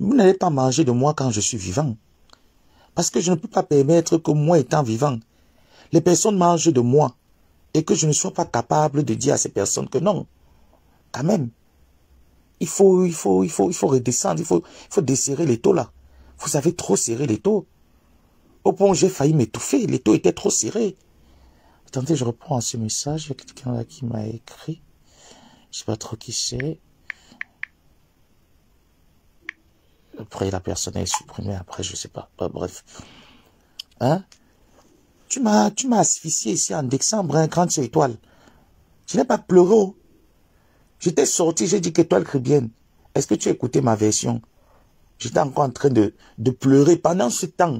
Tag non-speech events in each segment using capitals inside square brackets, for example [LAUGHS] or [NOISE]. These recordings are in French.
Vous n'allez pas manger de moi quand je suis vivant. Parce que je ne peux pas permettre que moi étant vivant, les personnes mangent de moi et que je ne sois pas capable de dire à ces personnes que non. Quand même, il faut, il faut, il faut, il faut redescendre, il faut, il faut desserrer les taux là. Vous avez trop serré les taux. Au point j'ai failli m'étouffer, les taux étaient trop serrés. Attendez, je reprends ce message. Il quelqu'un là qui m'a écrit. Je sais pas trop qui c'est. Après, la personne est supprimée. Après, je sais pas. Bah, bref. Hein? Tu m'as, tu m'as asphyxié ici en décembre, un hein, grand sur étoile. Tu n'es pas pleuré. Oh. J'étais sorti, j'ai dit qu'étoile crébienne. Est-ce que tu as écouté ma version? J'étais encore en train de, de pleurer pendant ce temps.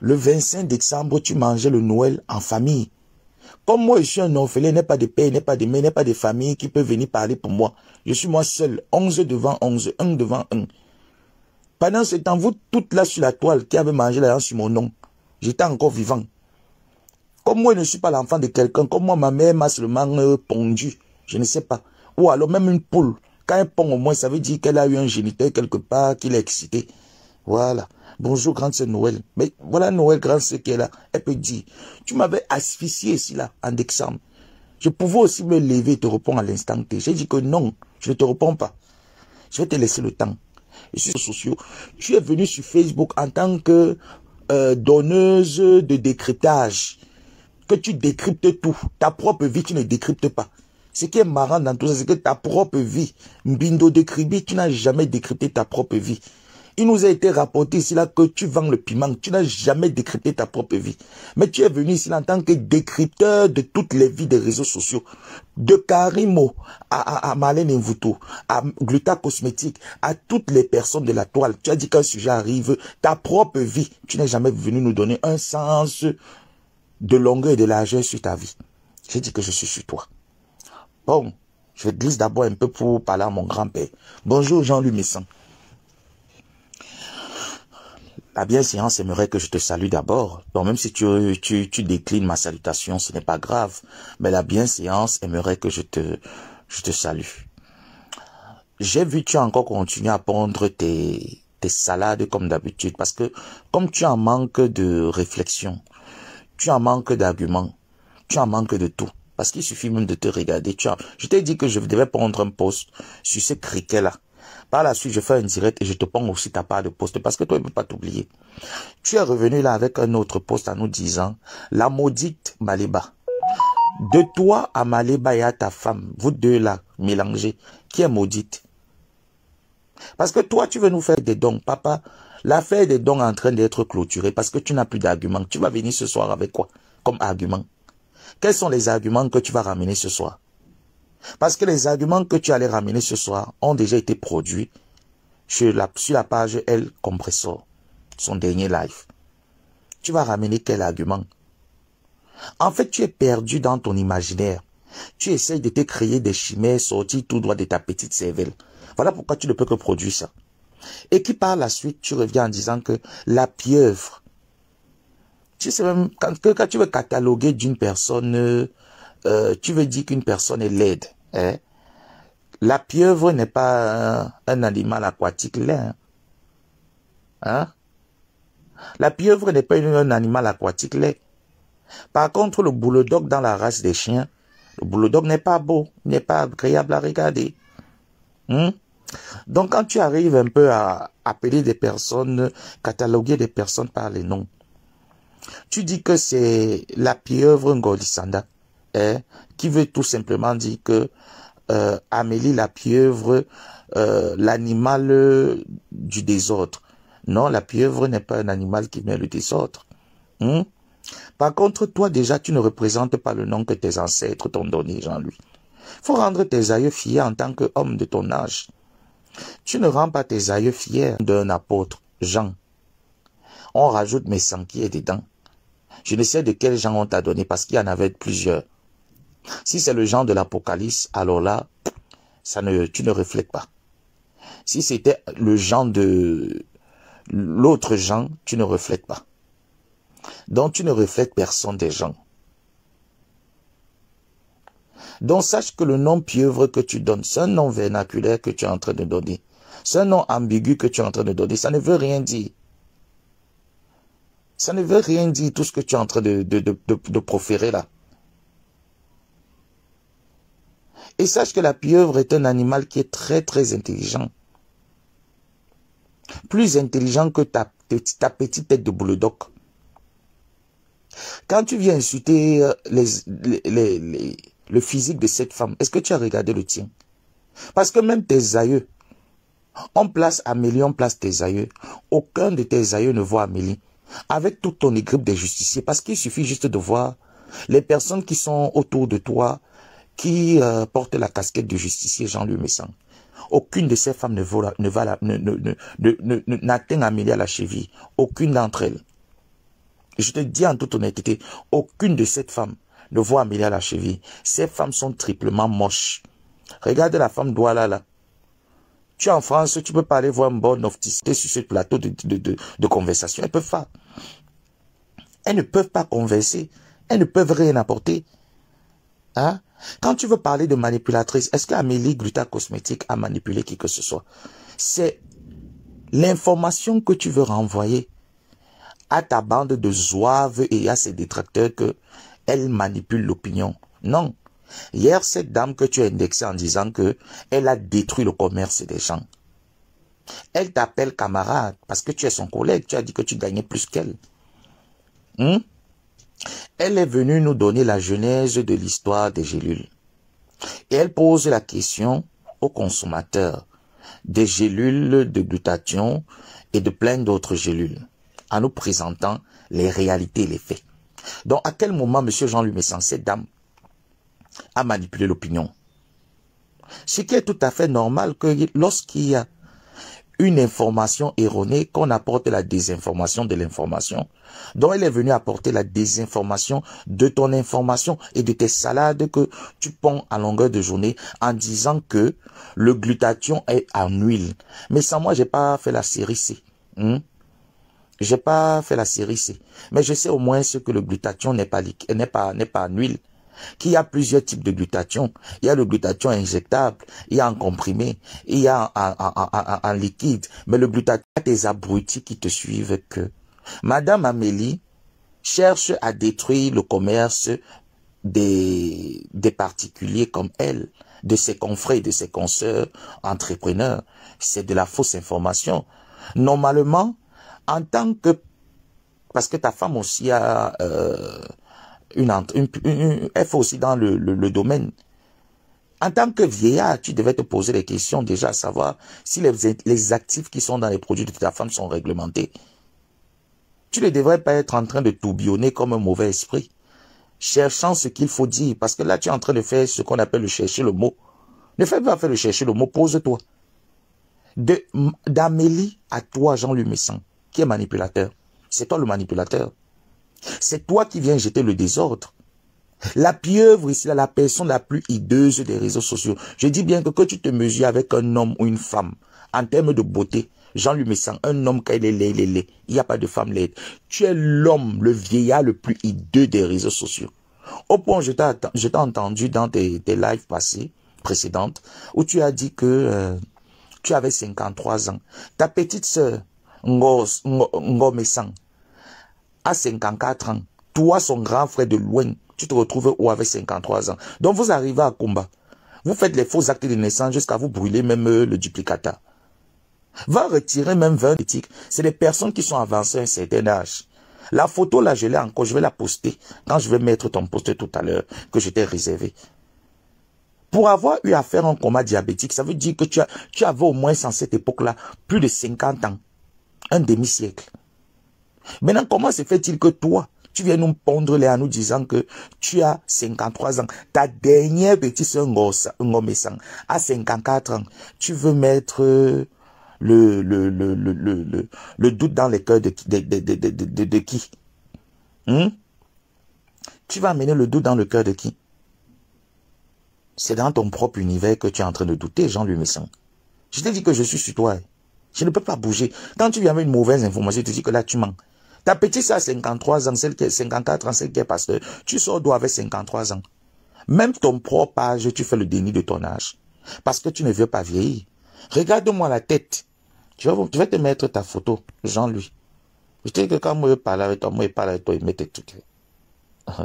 Le 25 décembre, tu mangeais le Noël en famille. Comme moi, je suis un orphelin, n'ai pas de paix, n'est pas de mère, n'ai pas de famille qui peut venir parler pour moi. Je suis moi seul, 11 devant 11, 1 devant un. Pendant ce temps, vous toutes là sur la toile qui avez mangé la sur mon nom, j'étais encore vivant. Comme moi, je ne suis pas l'enfant de quelqu'un, comme moi, ma mère m'a seulement répondu. Euh, pondu, je ne sais pas. Ou alors même une poule, quand elle pond au moins, ça veut dire qu'elle a eu un géniteur quelque part, qu'il est excité. Voilà. Bonjour, grande sœur Noël. Mais voilà Noël, grande sœur qui est là. Elle peut dire, tu m'avais asphyxié ici, là, en décembre. Je pouvais aussi me lever et te répondre à l'instant T. J'ai dit que non, je ne te réponds pas. Je vais te laisser le temps les sociaux. Tu es venu sur Facebook en tant que euh, donneuse de décryptage. Que tu décryptes tout. Ta propre vie, tu ne décryptes pas. Ce qui est marrant dans tout ça, c'est que ta propre vie, Mbindo décrypte, tu n'as jamais décrypté ta propre vie. Il nous a été rapporté ici là que tu vends le piment. Tu n'as jamais décrypté ta propre vie. Mais tu es venu ici en tant que décrypteur de toutes les vies des réseaux sociaux. De Karimo à, à, à à Gluta Cosmétique, à toutes les personnes de la toile. Tu as dit qu'un sujet arrive, ta propre vie. Tu n'es jamais venu nous donner un sens de longueur et de largeur sur ta vie. J'ai dit que je suis sur toi. Bon, je glisse d'abord un peu pour parler à mon grand-père. Bonjour Jean-Louis la bienséance aimerait que je te salue d'abord. Donc même si tu, tu, tu déclines ma salutation, ce n'est pas grave. Mais la bienséance aimerait que je te, je te salue. J'ai vu tu as encore continué à pondre tes, tes salades comme d'habitude parce que comme tu en manques de réflexion, tu en manques d'arguments, tu en manques de tout. Parce qu'il suffit même de te regarder. Tu as... Je t'ai dit que je devais prendre un poste sur ce criquet-là. Par la suite, je fais un direct et je te prends aussi ta part de poste parce que toi, il ne peut pas t'oublier. Tu es revenu là avec un autre poste en nous disant, la maudite Maléba. De toi à Maléba et à ta femme, vous deux là, mélangés, qui est maudite. Parce que toi, tu veux nous faire des dons, papa. L'affaire des dons est en train d'être clôturée parce que tu n'as plus d'arguments. Tu vas venir ce soir avec quoi comme argument Quels sont les arguments que tu vas ramener ce soir parce que les arguments que tu allais ramener ce soir ont déjà été produits sur la, page L Compressor, son dernier live. Tu vas ramener quel argument En fait, tu es perdu dans ton imaginaire. Tu essayes de te créer des chimères sorties tout droit de ta petite cervelle. Voilà pourquoi tu ne peux que produire ça. Et qui par la suite, tu reviens en disant que la pieuvre, tu sais même, quand tu veux cataloguer d'une personne euh, euh, tu veux dire qu'une personne est laide. Hein? La pieuvre n'est pas un, animal aquatique laid. Hein? hein? La pieuvre n'est pas un animal aquatique laid. Par contre, le bouledogue dans la race des chiens, le bouledogue n'est pas beau, n'est pas agréable à regarder. Hmm? Donc, quand tu arrives un peu à appeler des personnes, cataloguer des personnes par les noms, tu dis que c'est la pieuvre Ngolisanda qui veut tout simplement dire que euh, Amélie la pieuvre, euh, l'animal euh, du désordre. Non, la pieuvre n'est pas un animal qui met le désordre. Hmm? Par contre, toi déjà, tu ne représentes pas le nom que tes ancêtres t'ont donné, Jean-Louis. Faut rendre tes aïeux fiers en tant qu'homme de ton âge. Tu ne rends pas tes aïeux fiers d'un apôtre, Jean. On rajoute mes sangs qui est dedans. Je ne sais de quel Jean on t'a donné parce qu'il y en avait plusieurs. Si c'est le genre de l'Apocalypse, alors là, ça ne, tu ne reflètes pas. Si c'était le genre de l'autre genre, tu ne reflètes pas. Donc tu ne reflètes personne des gens. Donc sache que le nom pieuvre que tu donnes, ce nom vernaculaire que tu es en train de donner. ce nom ambigu que tu es en train de donner. Ça ne veut rien dire. Ça ne veut rien dire tout ce que tu es en train de, de, de proférer là. Et sache que la pieuvre est un animal qui est très très intelligent. Plus intelligent que ta, petite tête de bouledoc. Quand tu viens insulter euh, le physique de cette femme, est-ce que tu as regardé le tien Parce que même tes aïeux, on place Amélie, on place tes aïeux. Aucun de tes aïeux ne voit Amélie. Avec toute ton équipe des justiciers, parce qu'il suffit juste de voir les personnes qui sont autour de toi, qui euh, porte la casquette du justicier Jean-Louis Messang. Aucune de ces femmes ne, ne, va ne, n'atteint Amélie à la cheville. Aucune d'entre elles. Je te dis en toute honnêteté, aucune de ces femmes ne voit Amélie à la cheville. Ces femmes sont triplement moches. Regarde la femme Douala là. Tu es en France, tu peux pas aller voir un bon officier sur ce plateau de, conversation. Elles peuvent pas. Elles ne peuvent pas converser. Elles ne peuvent rien apporter. Hein? Quand tu veux parler de manipulatrice, est-ce qu'Amélie Gluta Cosmétique a manipulé qui que ce soit C'est l'information que tu veux renvoyer à ta bande de zouaves et à ses détracteurs que elle manipule l'opinion. Non. Hier, cette dame que tu as indexée en disant que elle a détruit le commerce des gens. Elle t'appelle camarade parce que tu es son collègue. Tu as dit que tu gagnais plus qu'elle. Hum? Elle est venue nous donner la genèse de l'histoire des gélules. Et elle pose la question aux consommateurs des gélules de glutathion et de plein d'autres gélules, en nous présentant les réalités et les faits. Donc, à quel moment M. Jean-Louis Messan, cette dame, a manipulé l'opinion Ce qui est tout à fait normal que lorsqu'il y a une information erronée qu'on apporte la désinformation de l'information. dont elle est venue apporter la désinformation de ton information et de tes salades que tu ponds à longueur de journée en disant que le glutathion est en huile. Mais sans moi, j'ai pas fait la série C. Je hmm? J'ai pas fait la série C. Mais je sais au moins ce que le glutathion n'est pas n'est pas n'est pas en huile qu'il y a plusieurs types de glutathion. Il y a le glutathion injectable, il y a en comprimé, il y a en, en, en, en liquide. Mais le glutathion, il y a des abrutis qui te suivent que. Madame Amélie cherche à détruire le commerce des, des particuliers comme elle, de ses confrères, de ses consoeurs, entrepreneurs. C'est de la fausse information. Normalement, en tant que parce que ta femme aussi a euh, une, F aussi dans le, domaine. En tant que vieillard, tu devais te poser les questions déjà, à savoir si les, actifs qui sont dans les produits de ta femme sont réglementés. Tu ne devrais pas être en train de tout bionner comme un mauvais esprit, cherchant ce qu'il faut dire, parce que là, tu es en train de faire ce qu'on appelle le chercher le mot. Ne fais pas faire le chercher le mot, pose-toi. D'Amélie à toi, Jean-Luc Messin, qui est manipulateur. C'est toi le manipulateur. C'est toi qui viens jeter le désordre. La pieuvre ici, la personne la plus hideuse des réseaux sociaux. Je dis bien que quand tu te mesures avec un homme ou une femme, en termes de beauté, Jean lui Messan, un homme quand il est laid, il Il n'y a pas de femme laide. Tu es l'homme, le vieillard le plus hideux des réseaux sociaux. Au point, je t'ai entendu dans tes, lives passés, précédentes, où tu as dit que euh, tu avais 53 ans. Ta petite sœur, Ngo, à 54 ans, toi, son grand frère de loin, tu te retrouves où avec 53 ans Donc, vous arrivez à combat. Vous faites les faux actes de naissance jusqu'à vous brûler même euh, le duplicata. Va retirer même 20 éthiques. C'est des personnes qui sont avancées à un certain âge. La photo, là, je l'ai encore. Je vais la poster quand je vais mettre ton poster tout à l'heure que j'étais réservé. Pour avoir eu affaire à un coma diabétique, ça veut dire que tu, as, tu avais au moins, sans cette époque-là, plus de 50 ans. Un demi-siècle. Maintenant, comment se fait-il que toi, tu viens nous pondre les en nous disant que tu as 53 ans. Ta dernière petite à 54 ans. Tu veux mettre euh, le, le, le, le, le, le doute dans le cœur de, de, de, de, de qui hmm? Tu vas amener le doute dans le cœur de qui C'est dans ton propre univers que tu es en train de douter, Jean-Louis Messang. Je t'ai dit que je suis sur toi. Je ne peux pas bouger. Quand tu viens avec une mauvaise information, te dis que là, tu mens. Ta petite à 53 ans, celle qui est 54 ans, celle qui est pasteur. Tu sors d'où avec 53 ans Même ton propre âge, tu fais le déni de ton âge. Parce que tu ne veux pas vieillir. Regarde-moi la tête. Tu vas, tu te mettre ta photo, Jean-Louis. Je te dis que quand moi je parle avec toi, moi je parle avec toi, il met tes trucs. [LAUGHS]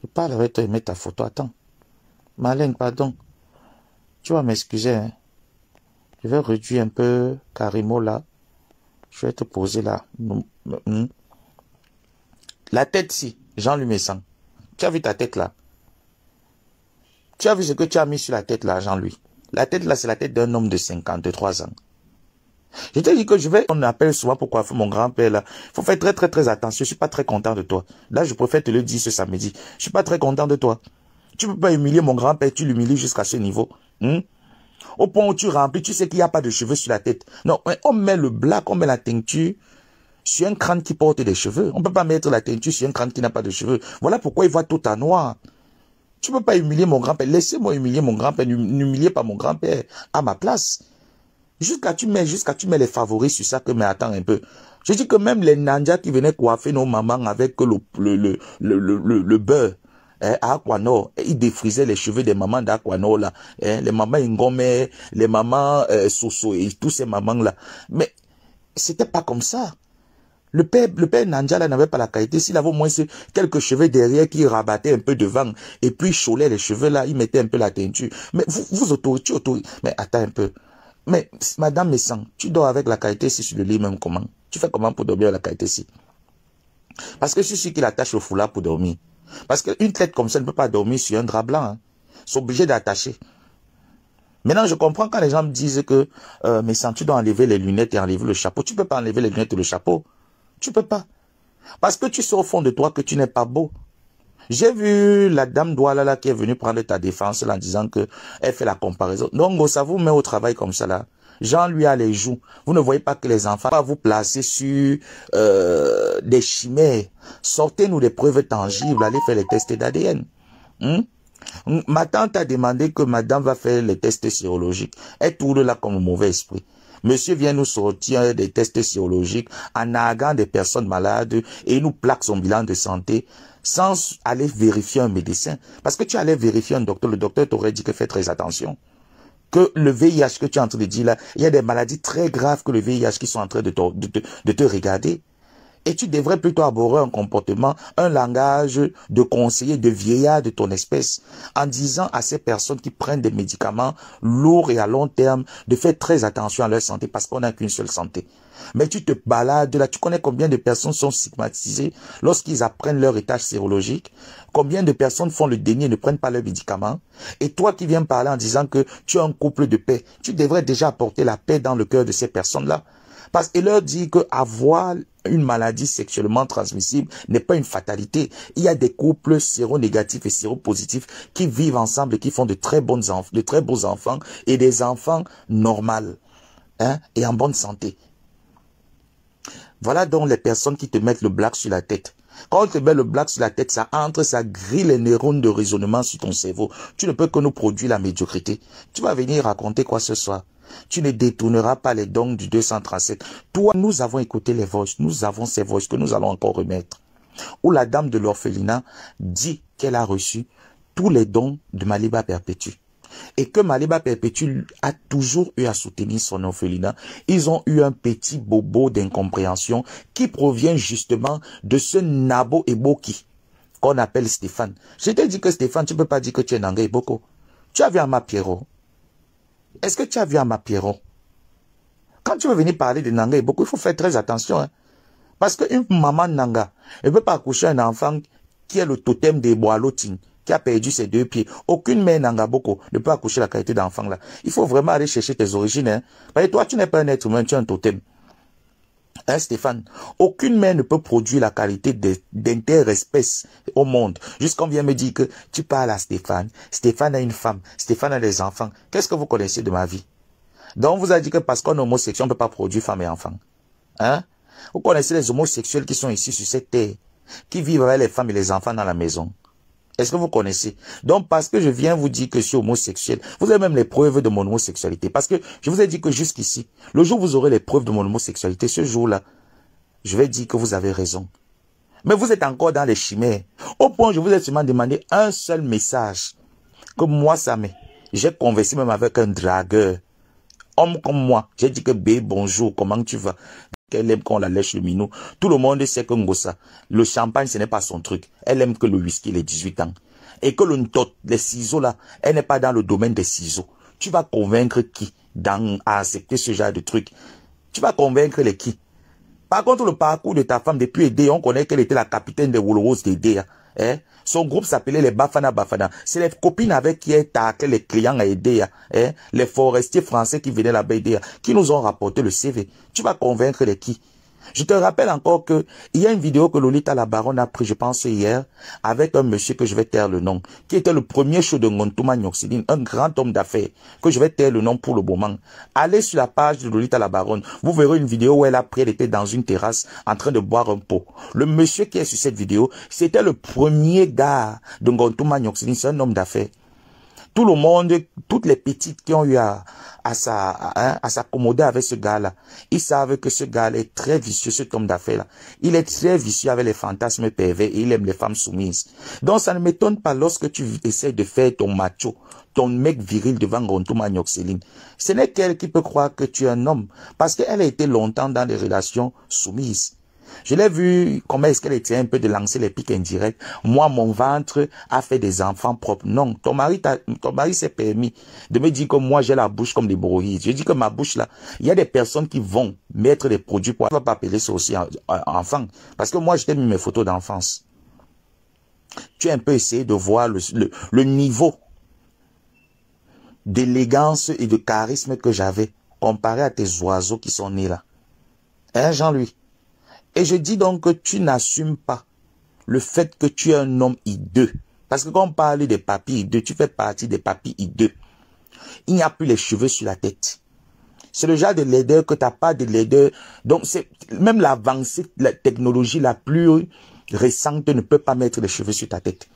Je parle avec toi, il met ta photo. Attends. Malin, pardon. Tu vas m'excuser. Hein. Je vais réduire un peu Karimo là. Je vais te poser là. La tête si, jean lui Messan. Tu as vu ta tête là Tu as vu ce que tu as mis sur la tête là, Jean-Louis La tête là, c'est la tête d'un homme de 53 ans. Je t'ai dit que je vais, on appelle souvent pourquoi mon grand-père là. Faut faire très très très attention. Je suis pas très content de toi. Là, je préfère te le dire ce samedi. Je suis pas très content de toi. Tu peux pas humilier mon grand-père, tu l'humilies jusqu'à ce niveau. Hmm? Au point où tu remplis, tu sais qu'il n'y a pas de cheveux sur la tête. Non, on met le black, on met la teinture sur un crâne qui porte des cheveux. On ne peut pas mettre la teinture sur un crâne qui n'a pas de cheveux. Voilà pourquoi il voit tout en noir. Tu peux pas humilier mon grand-père. Laissez-moi humilier mon grand-père. N'humiliez pas mon grand-père à ma place. Jusqu'à tu mets, jusqu'à tu mets les favoris sur ça que, mais attends un peu. Je dis que même les nanjas qui venaient coiffer nos mamans avec le, le, le, le, le beurre, eh, à Il défrisait les cheveux des mamans d'Aquano là. Hein, les mamans Ngomé, les mamans euh, Soso et tous ces mamans-là. Mais c'était pas comme ça. Le père, le père n'avait pas la qualité. S'il avait au moins quelques cheveux derrière qui rabattaient un peu devant et puis cholait les cheveux là, il mettait un peu la teinture. Mais vous, vous autorisez, mais attends un peu. Mais Madame Messan, tu dors avec la qualité si sur le lit même comment Tu fais comment pour dormir avec la qualité si Parce que c'est ce qui l'attache au foulard pour dormir. Parce qu'une tête comme ça ne peut pas dormir sur un drap blanc. Hein. C'est obligé d'attacher. Maintenant, je comprends quand les gens me disent que euh, mais sans tu dois enlever les lunettes et enlever le chapeau. Tu ne peux pas enlever les lunettes et le chapeau. Tu ne peux pas. Parce que tu sais au fond de toi que tu n'es pas beau. J'ai vu la dame Douala qui est venue prendre ta défense en disant que elle fait la comparaison. Donc ça vous met au travail comme ça là. Jean lui a les joues. Vous ne voyez pas que les enfants vont vous placer sur euh, des chimères. Sortez-nous des preuves tangibles. Allez faire les tests d'ADN. Hmm? Ma tante a demandé que madame va faire les tests sérologiques. Elle tourne là comme un mauvais esprit. Monsieur vient nous sortir des tests sérologiques en narguant des personnes malades et nous plaque son bilan de santé sans aller vérifier un médecin. Parce que tu allais vérifier un docteur, le docteur t'aurait dit que fais très attention que le VIH que tu es en train de dire là, il y a des maladies très graves que le VIH qui sont en train de te, de te, de te regarder. Et tu devrais plutôt aborder un comportement, un langage de conseiller, de vieillard de ton espèce, en disant à ces personnes qui prennent des médicaments lourds et à long terme de faire très attention à leur santé parce qu'on n'a qu'une seule santé. Mais tu te balades là, tu connais combien de personnes sont stigmatisées lorsqu'ils apprennent leur état sérologique, combien de personnes font le déni et ne prennent pas leurs médicaments. Et toi qui viens parler en disant que tu es un couple de paix, tu devrais déjà apporter la paix dans le cœur de ces personnes-là. Parce qu'il leur dit qu'avoir une maladie sexuellement transmissible n'est pas une fatalité. Il y a des couples séro-négatifs et séro-positifs qui vivent ensemble et qui font de très, bonnes de très beaux enfants et des enfants normaux hein, et en bonne santé. Voilà donc les personnes qui te mettent le black sur la tête. Quand on te met le black sur la tête, ça entre, ça grille les neurones de raisonnement sur ton cerveau. Tu ne peux que nous produire la médiocrité. Tu vas venir raconter quoi ce soir tu ne détourneras pas les dons du 237. Toi, nous avons écouté les voices. Nous avons ces voices que nous allons encore remettre. Où la dame de l'orphelinat dit qu'elle a reçu tous les dons de Maliba Perpétue et que Maliba Perpétue a toujours eu à soutenir son orphelinat, ils ont eu un petit bobo d'incompréhension qui provient justement de ce Nabo Eboki qu'on appelle Stéphane. Je t'ai dit que Stéphane, tu peux pas dire que tu es Nanga Eboko. Tu as vu Ama Pierrot Est-ce que tu as vu Ama Pierrot Quand tu veux venir parler de Nanga Eboko, il faut faire très attention. Hein? Parce qu'une maman Nanga, elle peut pas accoucher un enfant qui est le totem des Boaloting qui a perdu ses deux pieds. Aucune mère Nangaboko ne peut accoucher la qualité d'enfant là. Il faut vraiment aller chercher tes origines. Hein. toi, tu n'es pas un être humain, tu es un totem. Hein, Stéphane, aucune mère ne peut produire la qualité d'interespèce au monde. Jusqu'on vient me dire que tu parles à Stéphane, Stéphane a une femme, Stéphane a des enfants. Qu'est-ce que vous connaissez de ma vie Donc on vous a dit que parce qu'on est homosexuel, on ne peut pas produire femme et enfant. Hein Vous connaissez les homosexuels qui sont ici sur cette terre, qui vivent avec les femmes et les enfants dans la maison. Est-ce que vous connaissez Donc, parce que je viens vous dire que je suis homosexuel, vous avez même les preuves de mon homosexualité. Parce que je vous ai dit que jusqu'ici, le jour où vous aurez les preuves de mon homosexualité, ce jour-là, je vais dire que vous avez raison. Mais vous êtes encore dans les chimères. Au point, je vous ai seulement demandé un seul message. Que moi, Samé, j'ai conversé même avec un dragueur. Homme comme moi, j'ai dit que B, bonjour, comment tu vas qu'elle aime qu'on la lèche le minou. Tout le monde sait que Ngosa, le champagne, ce n'est pas son truc. Elle aime que le whisky, les 18 ans. Et que le Ntote, les ciseaux là, elle n'est pas dans le domaine des ciseaux. Tu vas convaincre qui dans, à accepter ce genre de truc Tu vas convaincre les qui Par contre, le parcours de ta femme depuis Edea, on connaît qu'elle était la capitaine des Wolowos d'Edea. Hein. Hein? Son groupe s'appelait les Bafana Bafana. C'est les copines avec qui elle taclé les clients à aider. Hein? Les forestiers français qui venaient là-bas aider, qui nous ont rapporté le CV. Tu vas convaincre les qui je te rappelle encore que il y a une vidéo que Lolita la baronne a prise, je pense hier, avec un monsieur que je vais taire le nom, qui était le premier show de Ngontuma Nyoxidine, un grand homme d'affaires, que je vais taire le nom pour le moment. Allez sur la page de Lolita la baronne, vous verrez une vidéo où elle a pris, elle était dans une terrasse en train de boire un pot. Le monsieur qui est sur cette vidéo, c'était le premier gars de Ngontuma Nyoxidine, c'est un homme d'affaires tout le monde, toutes les petites qui ont eu à, hein, à, s'accommoder avec ce gars-là, ils savent que ce gars-là est très vicieux, cet homme d'affaires-là. Il est très vicieux avec les fantasmes pervers et il aime les femmes soumises. Donc ça ne m'étonne pas lorsque tu essaies de faire ton macho, ton mec viril devant Gontuma Nyoxeline. Ce n'est qu'elle qui peut croire que tu es un homme parce qu'elle a été longtemps dans des relations soumises. Je l'ai vu, comment est-ce qu'elle était un peu de lancer les pics indirects. Moi, mon ventre a fait des enfants propres. Non, ton mari, ton mari s'est permis de me dire que moi, j'ai la bouche comme des l'hémorroïde. Je dis que ma bouche là, il y a des personnes qui vont mettre des produits pour, ne pas appeler ça aussi enfant. Parce que moi, je t'ai mis mes photos d'enfance. Tu as un peu essayé de voir le, le niveau d'élégance et de charisme que j'avais comparé à tes oiseaux qui sont nés là. Hein, Jean-Louis? Et je dis donc que tu n'assumes pas le fait que tu es un homme hideux. Parce que quand on parle des papis hideux, tu fais partie des papis hideux. Il n'y a plus les cheveux sur la tête. C'est le genre de laideur que tu t'as pas de laideur. Donc, c'est même l'avancée, la technologie la plus récente ne peut pas mettre les cheveux sur ta tête.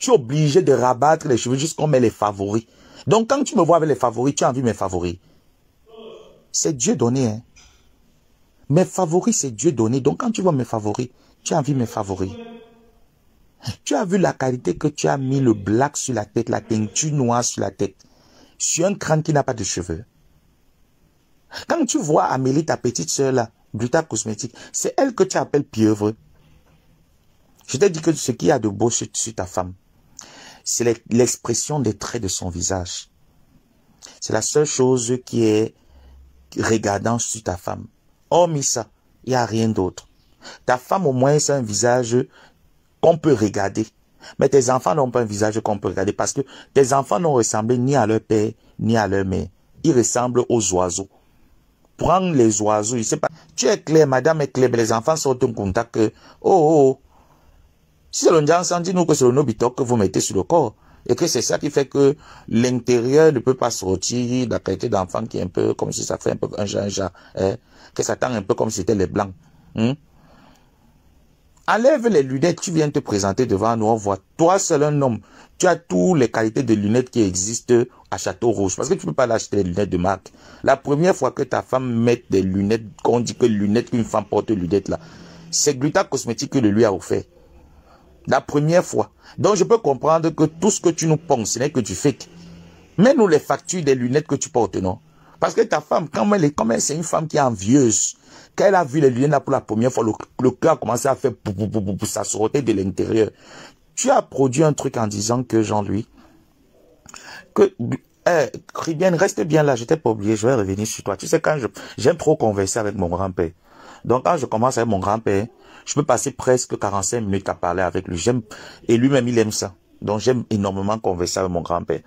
Tu es obligé de rabattre les cheveux jusqu'on met les favoris. Donc, quand tu me vois avec les favoris, tu as envie mes favoris. C'est Dieu donné, hein. Mes favoris, c'est Dieu donné. Donc quand tu vois mes favoris, tu as vu mes favoris. Tu as vu la qualité que tu as mis le black sur la tête, la teinture noire sur la tête, sur un crâne qui n'a pas de cheveux. Quand tu vois Amélie, ta petite sœur là, Bruta Cosmétique, c'est elle que tu appelles pieuvre. Je t'ai dit que ce qu'il y a de beau sur, sur ta femme, c'est l'expression des traits de son visage. C'est la seule chose qui est regardant sur ta femme. Hormis ça, il n'y a rien d'autre. Ta femme, au moins, c'est un visage qu'on peut regarder. Mais tes enfants n'ont pas un visage qu'on peut regarder parce que tes enfants n'ont ressemblé ni à leur père, ni à leur mère. Ils ressemblent aux oiseaux. Prends les oiseaux, pas. Tu es clair, madame est claire, mais les enfants sont en contact. Que, oh, oh, oh, Si c'est dis-nous que c'est le nobito que vous mettez sur le corps. Et que c'est ça qui fait que l'intérieur ne peut pas sortir de la qualité d'enfant qui est un peu comme si ça fait un peu un genre, un genre que Satan, un peu comme c'était les blancs. Hmm? Enlève les lunettes, tu viens te présenter devant nous, on voit. Toi seul un homme, tu as toutes les qualités de lunettes qui existent à Château Rouge. Parce que tu peux pas l'acheter les lunettes de marque. La première fois que ta femme met des lunettes, qu'on dit que lunettes, qu'une femme porte lunettes là, c'est Gluta Cosmétique que le lui a offert. La première fois. Donc je peux comprendre que tout ce que tu nous penses, ce n'est que tu fais. mets nous les factures des lunettes que tu portes, non parce que ta femme, quand elle est, comme elle, c'est une femme qui est envieuse, quand elle a vu les lunettes pour la première fois, le, cœur a commencé à faire pou, pou, ça sortait de l'intérieur. Tu as produit un truc en disant que Jean-Louis, que eh, Cribienne, reste bien là, je t'ai pas oublié, je vais revenir sur toi. Tu sais, quand j'aime trop converser avec mon grand-père. Donc quand je commence avec mon grand-père, je peux passer presque 45 minutes à parler avec lui. J'aime et lui-même il aime ça. Donc j'aime énormément converser avec mon grand-père.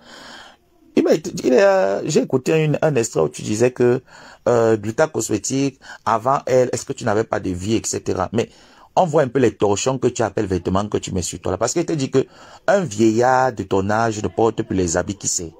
Euh, j'ai écouté un extrait où tu disais que du euh, ta Cosmétique, avant elle, est-ce que tu n'avais pas de vie, etc. Mais on voit un peu les torchons que tu appelles vêtements que tu mets sur toi. Là. Parce qu'il te dit que un vieillard de ton âge ne porte plus les habits qui sait.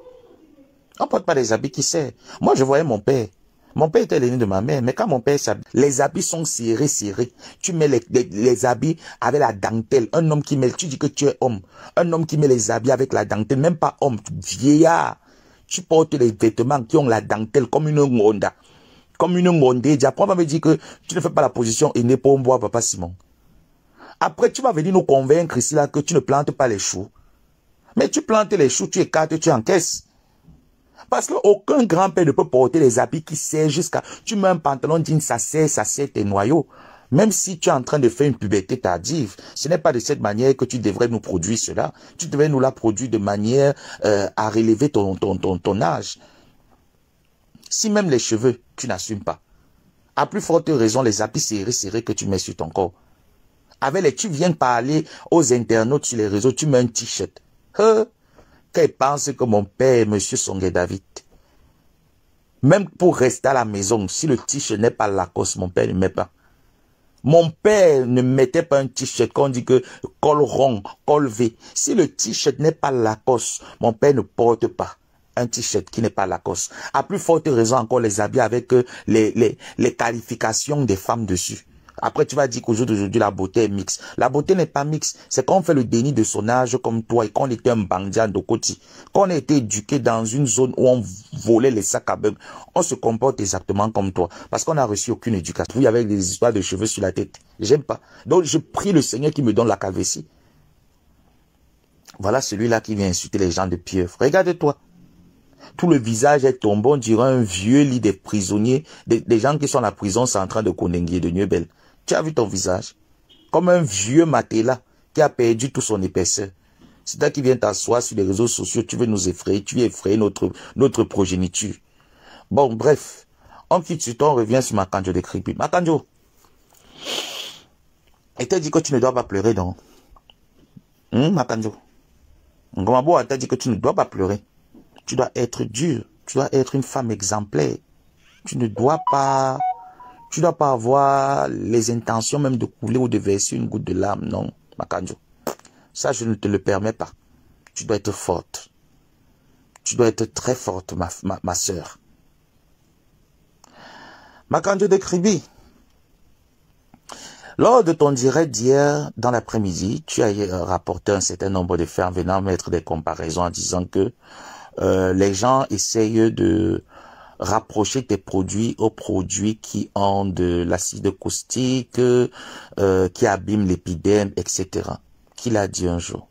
On porte pas les habits qui sait. Moi, je voyais mon père. Mon père était l'aîné de ma mère, mais quand mon père s'habille, les habits sont serrés, serrés. Tu mets les, les, habits avec la dentelle. Un homme qui met, tu dis que tu es homme. Un homme qui met les habits avec la dentelle, même pas homme, vieillard tu portes les vêtements qui ont la dentelle comme une ngonda. Comme une ngondé. Après, on va me dire que tu ne fais pas la position et n'est pas en bois, papa Simon. Après, tu vas venir nous convaincre ici là que tu ne plantes pas les choux. Mais tu plantes les choux, tu écartes, tu encaisses. Parce qu'aucun grand-père ne peut porter les habits qui serrent jusqu'à... Tu mets un pantalon jean, ça sert, ça sert tes noyaux. Même si tu es en train de faire une puberté tardive, ce n'est pas de cette manière que tu devrais nous produire cela. Tu devrais nous la produire de manière euh, à relever ton, ton, ton, âge. Si même les cheveux, tu n'assumes pas. À plus forte raison, les habits serrés, serrés que tu mets sur ton corps. Avec les, tu viens parler aux internautes sur les réseaux, tu mets un t-shirt. Hein? Qu'elle pense que mon père et monsieur sont David. Même pour rester à la maison, si le t-shirt n'est pas la cause, mon père ne met pas. Mon père ne mettait pas un t-shirt qu'on dit que col rond, col V. Si le t-shirt n'est pas Lacoste, mon père ne porte pas un t-shirt qui n'est pas Lacoste. A plus forte raison encore les habits avec euh, les, les, les qualifications des femmes dessus. Après, tu vas dire qu'au jour la beauté est mixte. La beauté n'est pas mixte. C'est quand on fait le déni de son âge comme toi et qu'on était un bandit de côté. Quand on a été éduqué dans une zone où on volait les sacs à beurre, on se comporte exactement comme toi. Parce qu'on n'a reçu aucune éducation. y avec des histoires de cheveux sur la tête. J'aime pas. Donc, je prie le Seigneur qui me donne la cavessie. Voilà celui-là qui vient insulter les gens de pieuvre. Regarde-toi. Tout le visage est tombant dirait un vieux lit des prisonniers, des, gens qui sont à la prison, sont en train de condamner de Niebel. Tu as vu ton visage Comme un vieux matelas qui a perdu toute son épaisseur. C'est toi qui viens t'asseoir sur les réseaux sociaux, tu veux nous effrayer, tu veux effrayer notre, notre progéniture. Bon, bref, on quitte sur toi, on revient sur Makanjo de Kripi. Makanjo, et t'a dit que tu ne dois pas pleurer, non hum, Makanjo elle t'a dit que tu ne dois pas pleurer. Tu dois être dur, tu dois être une femme exemplaire. Tu ne dois pas tu dois pas avoir les intentions même de couler ou de verser une goutte de lame, non, Makanjo. Ça, je ne te le permets pas. Tu dois être forte. Tu dois être très forte, ma, ma, ma sœur. Makanjo de Kribi, lors de ton direct d'hier, dans l'après-midi, tu as euh, rapporté un certain nombre de faits en venant mettre des comparaisons en disant que euh, les gens essayent de rapprocher tes produits aux produits qui ont de l'acide acoustique, euh, qui abîment l'épiderme, etc. Qui l'a dit un jour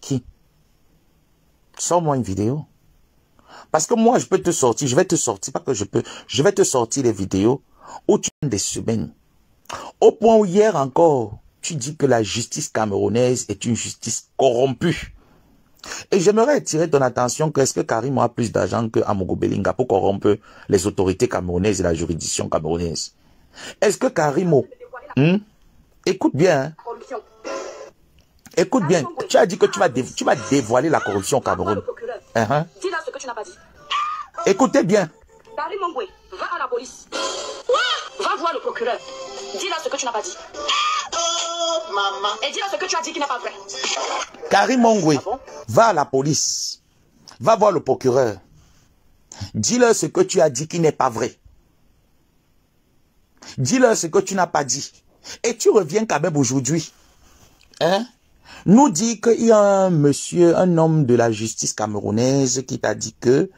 Qui Sors-moi une vidéo. Parce que moi, je peux te sortir, je vais te sortir, pas que je peux, je vais te sortir les vidéos où tu as des semaines. Au point où hier encore, tu dis que la justice camerounaise est une justice corrompue. Et j'aimerais attirer ton attention que est-ce que Karim a plus d'argent que Amogo pour corrompre les autorités camerounaises et la juridiction camerounaise Est-ce que Karim hmm? Écoute bien. Hein. Écoute bien. Tu as dit que tu vas, tu dévoiler la corruption au Cameroun. Dis-là ce que uh-huh. tu n'as pas dit. Écoutez bien. va à la police. Va voir le procureur. Dis-là ce que tu n'as pas dit maman. Et dis-leur ce que tu as dit qui n'est pas vrai. Karim Mongwe, ah va à la police. Va voir le procureur. Dis-leur ce que tu as dit qui n'est pas vrai. Dis-leur ce que tu n'as pas dit. Et tu reviens quand même aujourd'hui. Hein? Nous dit qu'il y a un monsieur, un homme de la justice camerounaise qui t'a dit que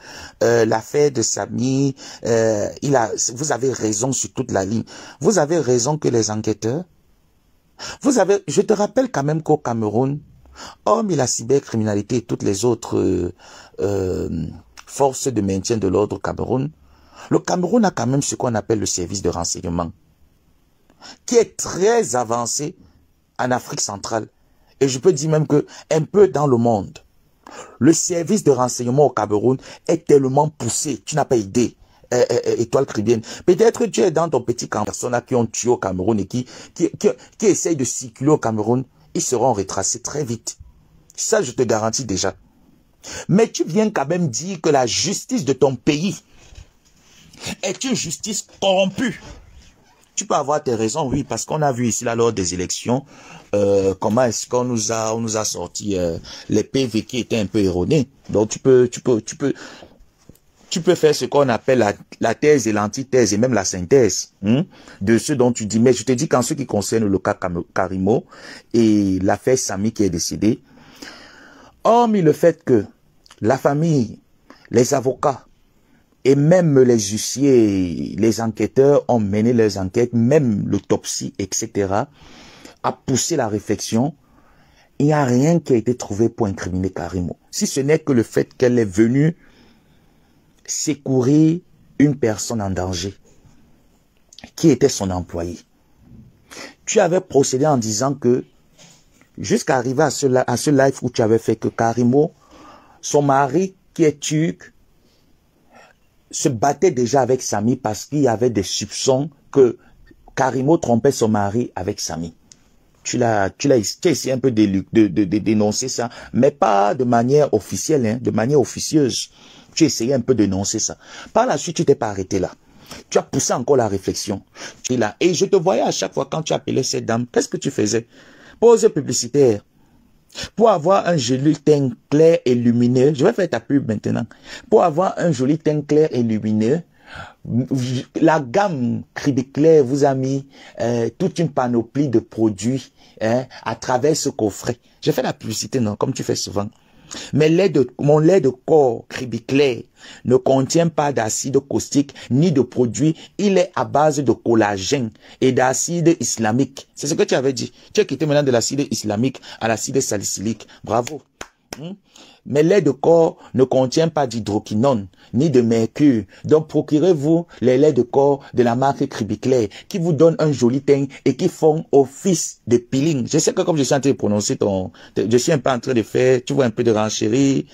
euh, l'affaire de Samy, euh, il a, vous avez raison sur toute la ligne. Vous avez raison que les enquêteurs, vous avez, je te rappelle quand même qu'au Cameroun, hormis la cybercriminalité et toutes les autres euh, euh, forces de maintien de l'ordre au Cameroun, le Cameroun a quand même ce qu'on appelle le service de renseignement, qui est très avancé en Afrique centrale, et je peux dire même que un peu dans le monde. Le service de renseignement au Cameroun est tellement poussé, tu n'as pas idée. Eh, eh, eh, étoile cribienne. Peut-être tu es dans ton petit camp. Personnes qui ont tué au Cameroun et qui, qui, qui, essayent de circuler au Cameroun, ils seront retracés très vite. Ça, je te garantis déjà. Mais tu viens quand même dire que la justice de ton pays est une justice corrompue. Tu peux avoir tes raisons, oui, parce qu'on a vu ici là, lors des élections euh, comment est-ce qu'on nous a on nous a sorti euh, les PV qui étaient un peu erronés. Donc tu peux tu peux tu peux tu peux faire ce qu'on appelle la, thèse et l'antithèse et même la synthèse hein, de ce dont tu dis. Mais je te dis qu'en ce qui concerne le cas Karimo et l'affaire Samy qui est décédée, hormis le fait que la famille, les avocats et même les huissiers, les enquêteurs ont mené leurs enquêtes, même l'autopsie, etc., a poussé la réflexion, il n'y a rien qui a été trouvé pour incriminer Karimo. Si ce n'est que le fait qu'elle est venue secourir une personne en danger qui était son employé. Tu avais procédé en disant que jusqu'à arriver à ce, à ce live où tu avais fait que Karimo, son mari qui est turc, se battait déjà avec Samy parce qu'il y avait des soupçons que Karimo trompait son mari avec Samy. Tu l'as, tu l'as, as essayé un peu de, de, dénoncer ça, mais pas de manière officielle, hein, de manière officieuse. Tu essayais un peu d'énoncer ça. Par la suite, tu t'es pas arrêté là. Tu as poussé encore la réflexion. Tu là. Et je te voyais à chaque fois quand tu appelais cette dame. Qu'est-ce que tu faisais Pose publicitaire. Pour avoir un joli teint clair et lumineux, je vais faire ta pub maintenant. Pour avoir un joli teint clair et lumineux, la gamme Clair, vous a mis euh, toute une panoplie de produits hein, à travers ce coffret. Je fais la publicité, non, comme tu fais souvent. Mais mon lait de corps, cribiclet, ne contient pas d'acide caustique ni de produits. Il est à base de collagène et d'acide islamique. C'est ce que tu avais dit. Tu as quitté maintenant de l'acide islamique à l'acide salicylique. Bravo. Hmm? Mais lait de corps ne contient pas d'hydroquinone ni de mercure. Donc procurez-vous les laits de corps de la marque Cribiclair qui vous donne un joli teint et qui font office de peeling. Je sais que comme je suis en train de prononcer ton... Je suis un peu en train de faire, tu vois, un peu de renchérie.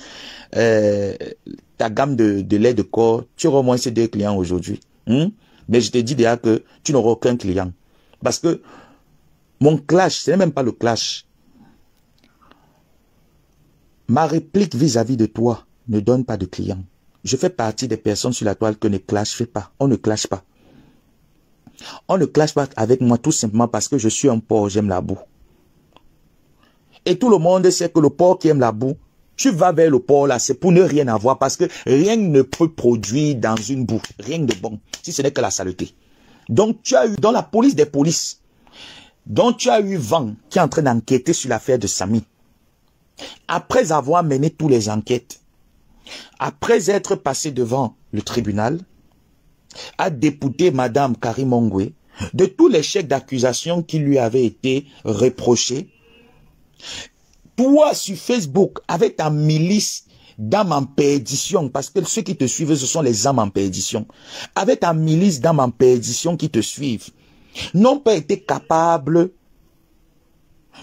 Euh, ta gamme de, lait de corps, tu auras au moins ces deux clients aujourd'hui. Hmm? Mais je te dis déjà que tu n'auras aucun client. Parce que mon clash, ce n'est même pas le clash. Ma réplique vis-à-vis de toi ne donne pas de clients. Je fais partie des personnes sur la toile que ne clashent pas. On ne clash pas. On ne clash pas avec moi tout simplement parce que je suis un porc, j'aime la boue. Et tout le monde sait que le porc qui aime la boue, tu vas vers le porc là, c'est pour ne rien avoir parce que rien ne peut produire dans une boue, rien de bon, si ce n'est que la saleté. Donc tu as eu, dans la police des polices, dont tu as eu vent qui est en train d'enquêter sur l'affaire de Samy, après avoir mené toutes les enquêtes, après être passé devant le tribunal, à dépouté Madame Karim Ongwe de tous les chèques d'accusation qui lui avaient été reprochés. Toi, sur Facebook, avec ta milice d'âme en perdition, parce que ceux qui te suivent, ce sont les âmes en perdition, avec ta milice d'âme en perdition qui te suivent, n'ont pas été capables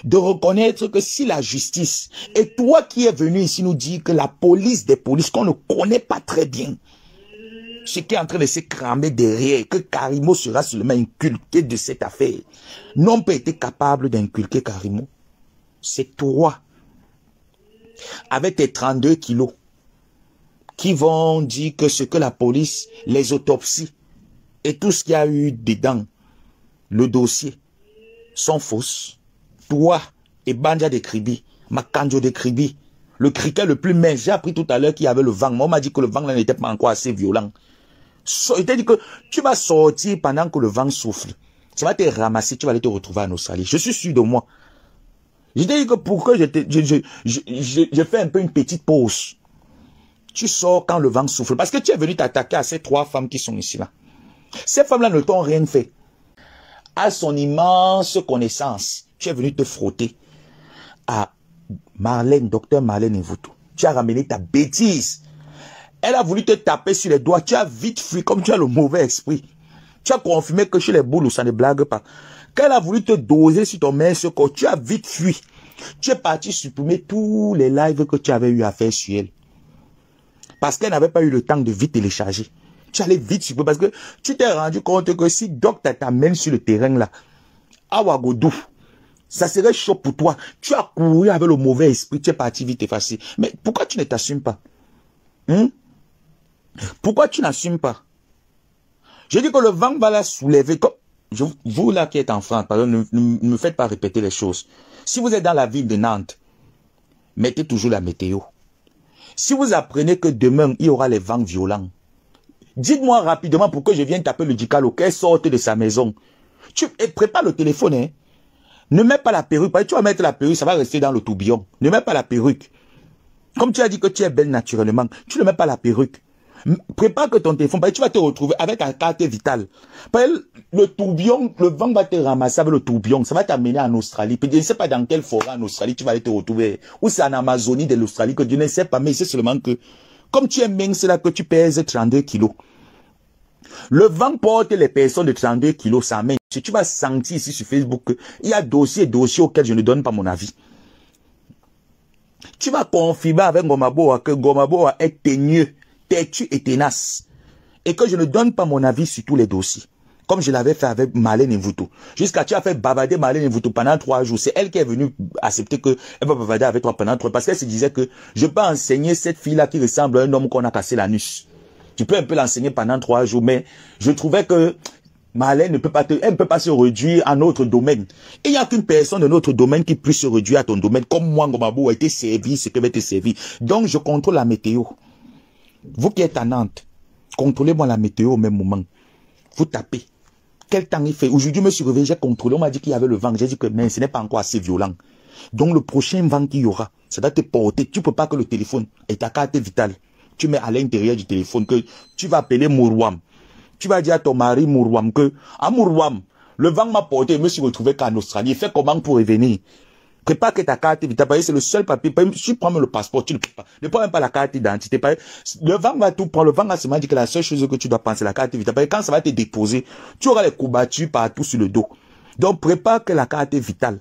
de reconnaître que si la justice, et toi qui es venu ici nous dire que la police des polices qu'on ne connaît pas très bien, ce qui est en train de se cramer derrière, que Karimo sera seulement inculqué de cette affaire, n'ont pas été capables d'inculquer Karimo. C'est toi, avec tes 32 kilos, qui vont dire que ce que la police, les autopsies et tout ce qu'il y a eu dedans, le dossier, sont fausses toi, Banja de Kribi, Makanjo de Kribi, le criquet le plus mince, j'ai appris tout à l'heure qu'il y avait le vent. Moi, on m'a dit que le vent n'était pas encore assez violent. il dit que tu vas sortir pendant que le vent souffle. Tu vas te ramasser, tu vas aller te retrouver à Australie. Je suis sûr de moi. Je t'ai dit que pourquoi je, je, je fais un peu une petite pause. Tu sors quand le vent souffle. Parce que tu es venu t'attaquer à ces trois femmes qui sont ici là. Ces femmes-là ne t'ont rien fait. À son immense connaissance, tu es venu te frotter à Marlène, docteur Marlène Mvoutou. Tu as ramené ta bêtise. Elle a voulu te taper sur les doigts. Tu as vite fui comme tu as le mauvais esprit. Tu as confirmé que chez les boulots ça ne blague pas. Qu'elle a voulu te doser sur ton ce corps, tu as vite fui. Tu es parti supprimer tous les lives que tu avais eu à faire sur elle. Parce qu'elle n'avait pas eu le temps de vite télécharger. Tu allais vite supprimer parce que tu t'es rendu compte que si Doc t'amène sur le terrain là, à Ouagodou, ça serait chaud pour toi. Tu as couru avec le mauvais esprit, tu es parti vite effacé. Mais pourquoi tu ne t'assumes pas hmm? Pourquoi tu n'assumes pas Je dis que le vent va la soulever. vous là qui êtes France, pardon, ne, me faites pas répéter les choses. Si vous êtes dans la ville de Nantes, mettez toujours la météo. Si vous apprenez que demain, il y aura les vents violents, dites-moi rapidement pour que je vienne taper le dicalo, qu'elle sorte de sa maison. Tu, prépare le téléphone, hein. Ne mets pas la perruque. Tu vas mettre la perruque, ça va rester dans le tourbillon. Ne mets pas la perruque. Comme tu as dit que tu es belle naturellement, tu ne mets pas la perruque. Prépare que ton téléphone, tu vas te retrouver avec un carte vitale. Le tourbillon, le vent va te ramasser avec le tourbillon. Ça va t'amener en Australie. Puis je ne sais pas dans quel forêt en Australie tu vas aller te retrouver. Ou c'est en Amazonie de l'Australie que tu ne sais pas. Mais c'est seulement que, comme tu es mince là, que tu pèses 32 kilos. Le vent porte les personnes de 32 kilos, ça main. Si tu vas sentir ici sur Facebook, il y a dossier, dossier auxquels je ne donne pas mon avis. Tu vas confirmer avec Gomaboa que Gomaboa est teigneux, têtu et ténace. Et que je ne donne pas mon avis sur tous les dossiers. Comme je l'avais fait avec Malene Voutou. Jusqu'à tu as fait bavader Malene Voutou pendant trois jours. C'est elle qui est venue accepter qu'elle va bavader avec toi pendant trois Parce qu'elle se disait que je peux enseigner cette fille-là qui ressemble à un homme qu'on a cassé l'anus. Tu peux un peu l'enseigner pendant trois jours, mais je trouvais que Malais ne peut pas te, ne peut pas se réduire à notre domaine. Il n'y a qu'une personne de notre domaine qui puisse se réduire à ton domaine, comme moi, Ngomabo a été servi, ce qui va été servi. Donc, je contrôle la météo. Vous qui êtes à Nantes, contrôlez-moi la météo au même moment. Vous tapez. Quel temps il fait? Aujourd'hui, je me suis réveillé, j'ai contrôlé. On m'a dit qu'il y avait le vent. J'ai dit que, ce n'est pas encore assez violent. Donc, le prochain vent qu'il y aura, ça doit te porter. Tu peux pas que le téléphone et ta carte vitale tu mets à l'intérieur du téléphone que tu vas appeler Mourouam. Tu vas dire à ton mari Mourouam que, à ah, Mourouam, le vent m'a porté, je me suis retrouvé qu'en Australie. Fais comment pour revenir Prépare que ta carte vitale. c'est le seul papier. Si tu prends le passeport, tu ne peux pas. Ne prends même pas la carte d'identité. Le vent va tout prendre. Le vent va seulement dit que la seule chose que tu dois penser c'est la carte vitale. Quand ça va te déposer, tu auras les coups battus partout sur le dos. Donc prépare que la carte est vitale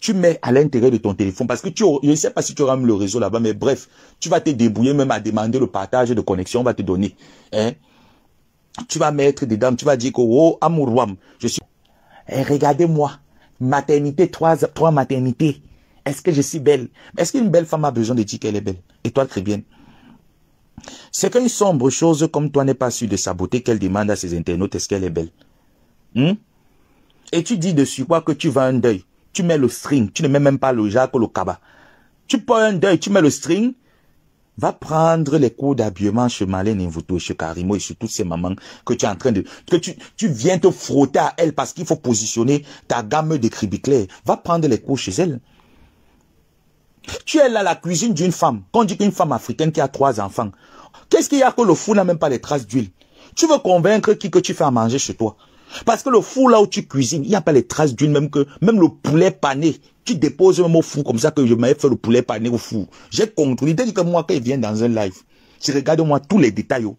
tu mets à l'intérieur de ton téléphone, parce que tu, je ne sais pas si tu auras le réseau là-bas, mais bref, tu vas te débrouiller même à demander le partage de connexion, on va te donner. Hein? Tu vas mettre des dames, tu vas dire que, oh, Amourouam, je suis... Eh, regardez-moi, maternité, trois, trois maternités. Est-ce que je suis belle Est-ce qu'une belle femme a besoin de dire qu'elle est belle Et toi, très bien. C'est qu'une sombre chose comme toi n'est pas sûre de sa beauté qu'elle demande à ses internautes est-ce qu'elle est belle hmm? Et tu dis dessus quoi que tu vas un deuil tu mets le string, tu ne mets même pas le jacque ou le kaba. Tu prends un deuil, tu mets le string, va prendre les cours d'habillement chez Malène Nivoto chez Karimo et chez toutes ces mamans que tu es en train de... que tu, tu viens te frotter à elles parce qu'il faut positionner ta gamme de cribiclers. Va prendre les cours chez elles. Tu es là la cuisine d'une femme. Quand dit qu'une femme africaine qui a trois enfants, qu'est-ce qu'il y a que le fou n'a même pas les traces d'huile Tu veux convaincre qui que tu fais à manger chez toi parce que le four là où tu cuisines, il n'y a pas les traces d'huile, même que, même le poulet pané, tu déposes même au four, comme ça que je m'avais fait le poulet pané au four. J'ai contrôlé, dit que moi, quand il vient dans un live, tu regardes moi tous les détails, oh.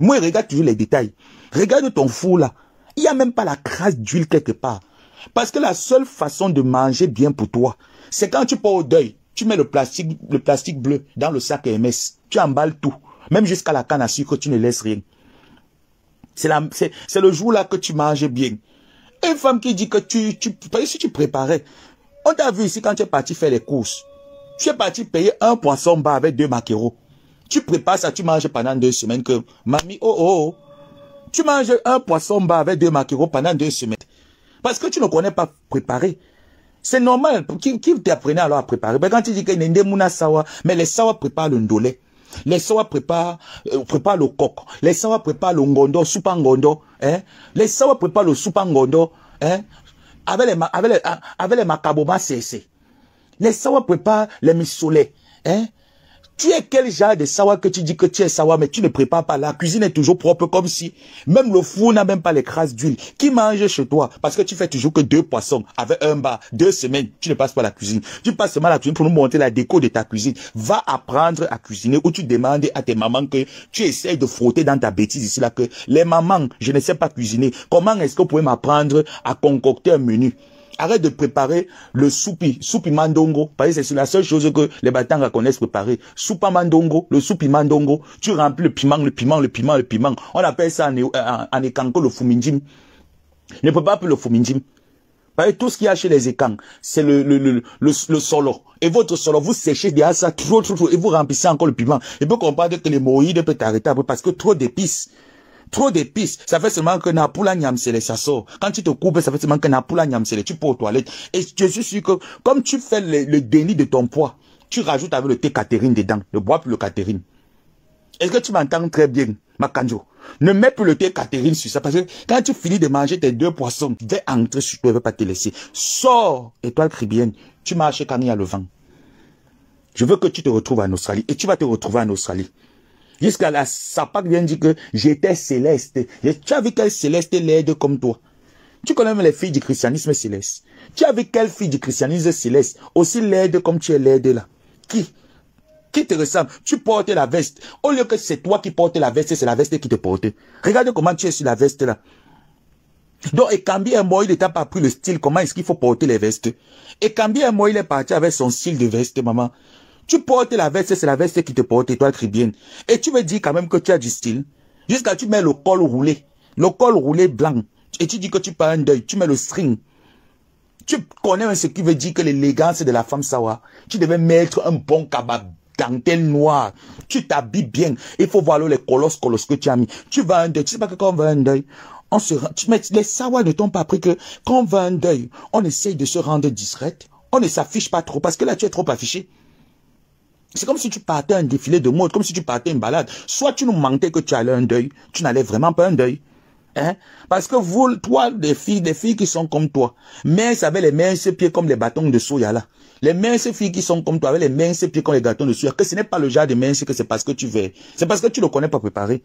Moi, je regarde toujours les détails. Regarde ton four là. Il n'y a même pas la crasse d'huile quelque part. Parce que la seule façon de manger bien pour toi, c'est quand tu pars au deuil, tu mets le plastique, le plastique bleu dans le sac MS, tu emballes tout. Même jusqu'à la canne à sucre, tu ne laisses rien. C'est le jour-là que tu manges bien. Une femme qui dit que tu, tu si tu préparais, on t'a vu ici quand tu es parti faire les courses. Tu es parti payer un poisson bas avec deux maquereaux. Tu prépares ça, tu manges pendant deux semaines que, mamie, oh, oh, oh. Tu manges un poisson bas avec deux maquereaux pendant deux semaines. Parce que tu ne connais pas préparer. C'est normal. Qui, qui t'apprenait alors à préparer? Ben, quand tu dis que Sawa, mais les Sawa préparent le ndolé. Les Sawa prépare euh, le coq. Les Sawa prépare le ngondo, soupangondo, Hein? Les Sawa prépare le soupangondo, Hein? Avec les, avec les, avec les macabomas CC. Les Sawa préparent les Hein? Tu es quel genre de savoir que tu dis que tu es savoir, mais tu ne prépares pas. La cuisine est toujours propre comme si. Même le four n'a même pas les crasses d'huile. Qui mange chez toi Parce que tu fais toujours que deux poissons avec un bas, deux semaines. Tu ne passes pas la cuisine. Tu passes seulement la cuisine pour nous montrer la déco de ta cuisine. Va apprendre à cuisiner ou tu demandes à tes mamans que tu essayes de frotter dans ta bêtise ici là que les mamans, je ne sais pas cuisiner. Comment est-ce que vous pouvez m'apprendre à concocter un menu Arrête de préparer le soupi, soupi mandongo, parce que c'est la seule chose que les batanga reconnaissent préparer. Soupa mandongo, le soupi mandongo, tu remplis le piment, le piment, le piment, le piment. On appelle ça en, le fuminjim. Ne pas plus le fuminjim. Parce que tout ce qu'il y a chez les écans, c'est le, le, le, le, solo. Et votre solo, vous séchez derrière ça trop, trop, trop, et vous remplissez encore le piment. Et peut comprendre que les moïdes peut arrêter parce que trop d'épices. Trop d'épices, ça fait seulement que Napoula niamsele, ça sort. Quand tu te coupes, ça fait seulement que Napula niamsele, tu peux aux toilettes. Et je suis sûr que, comme tu fais le, déni de ton poids, tu rajoutes avec le thé Catherine dedans, Ne bois plus le Catherine. Est-ce que tu m'entends très bien, Makanjo Ne mets plus le thé Catherine sur ça, parce que quand tu finis de manger tes deux poissons, tu vas entrer sur toi, et ne va pas te laisser. Sors, étoile cribienne, tu marches quand il y a le vent. Je veux que tu te retrouves en Australie, et tu vas te retrouver en Australie. Jusqu'à la Sapac vient dire que j'étais céleste. Tu as vu quel céleste laide comme toi Tu connais même les filles du christianisme céleste. Tu as vu quelle fille du christianisme céleste Aussi laide comme tu es laide là. Qui qui te ressemble. Tu portes la veste. Au lieu que c'est toi qui portes la veste, c'est la veste qui te portait. Regarde comment tu es sur la veste là. Donc, et un moi, il t'a pas pris le style. Comment est-ce qu'il faut porter les vestes Et un moi, il est parti avec son style de veste, maman. Tu portes la veste, c'est la veste qui te porte, très bien. Et tu me dis quand même que tu as du style. Jusqu'à tu mets le col roulé. Le col roulé blanc. Et tu dis que tu parles un deuil. Tu mets le string. Tu connais ce qui veut dire que l'élégance de la femme sawa. Tu devais mettre un bon kabab dentelle noire. Tu t'habilles bien. Il faut voir les colos, colos que tu as mis. Tu vas un deuil. Tu sais pas que quand on va un deuil, on se rend, mets les sawa ne t'ont pas appris que quand on va un deuil, on essaye de se rendre discrète. On ne s'affiche pas trop parce que là, tu es trop affiché. C'est comme si tu partais un défilé de mode, comme si tu partais une balade. Soit tu nous mentais que tu allais un deuil, tu n'allais vraiment pas un deuil. Hein? Parce que vous, toi, des filles, des filles qui sont comme toi, minces avec les minces pieds comme les bâtons de soya là. Les minces filles qui sont comme toi, avec les minces pieds comme les bâtons de soya, que ce n'est pas le genre de mince que c'est parce que tu veux. C'est parce que tu ne connais pas préparé.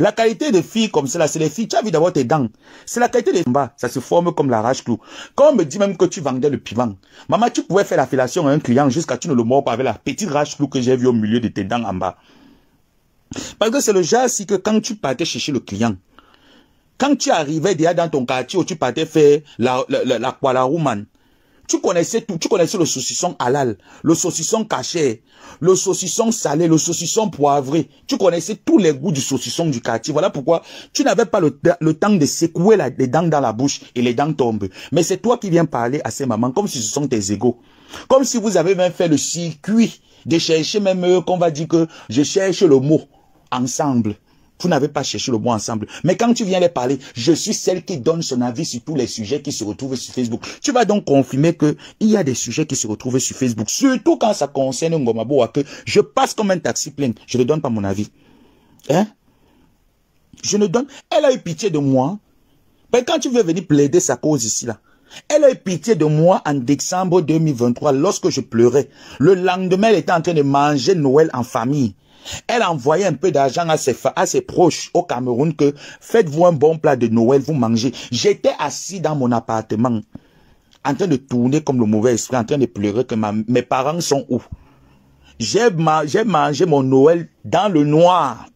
La qualité des filles comme cela, c'est les filles. Tu as vu d'avoir tes dents. C'est la qualité des bas. Ça se forme comme la rage clou Quand on me dit même que tu vendais le piment, maman, tu pouvais faire l'affilation à un client jusqu'à tu ne le mords pas avec la petite rage-clou que j'ai vue au milieu de tes dents en bas. Parce que c'est le genre si que quand tu partais chercher le client, quand tu arrivais déjà dans ton quartier où tu partais faire la, la, la, la tu connaissais tout. Tu connaissais le saucisson halal, le saucisson caché, le saucisson salé, le saucisson poivré. Tu connaissais tous les goûts du saucisson du quartier. Voilà pourquoi tu n'avais pas le, temps de secouer les dents dans la bouche et les dents tombent. Mais c'est toi qui viens parler à ces mamans comme si ce sont tes égaux. Comme si vous avez même fait le circuit de chercher même qu'on va dire que je cherche le mot ensemble. Vous n'avez pas cherché le bon ensemble. Mais quand tu viens les parler, je suis celle qui donne son avis sur tous les sujets qui se retrouvent sur Facebook. Tu vas donc confirmer que il y a des sujets qui se retrouvent sur Facebook. Surtout quand ça concerne Ngomabo que je passe comme un taxi plein. Je ne donne pas mon avis. Hein? Je ne donne. Elle a eu pitié de moi. Mais quand tu veux venir plaider sa cause ici, là, elle a eu pitié de moi en décembre 2023 lorsque je pleurais. Le lendemain, elle était en train de manger Noël en famille. Elle envoyait un peu d'argent à ses, à ses proches au Cameroun que faites-vous un bon plat de Noël, vous mangez. J'étais assis dans mon appartement, en train de tourner comme le mauvais esprit, en train de pleurer que mes parents sont où. J'ai mangé mon Noël dans le noir.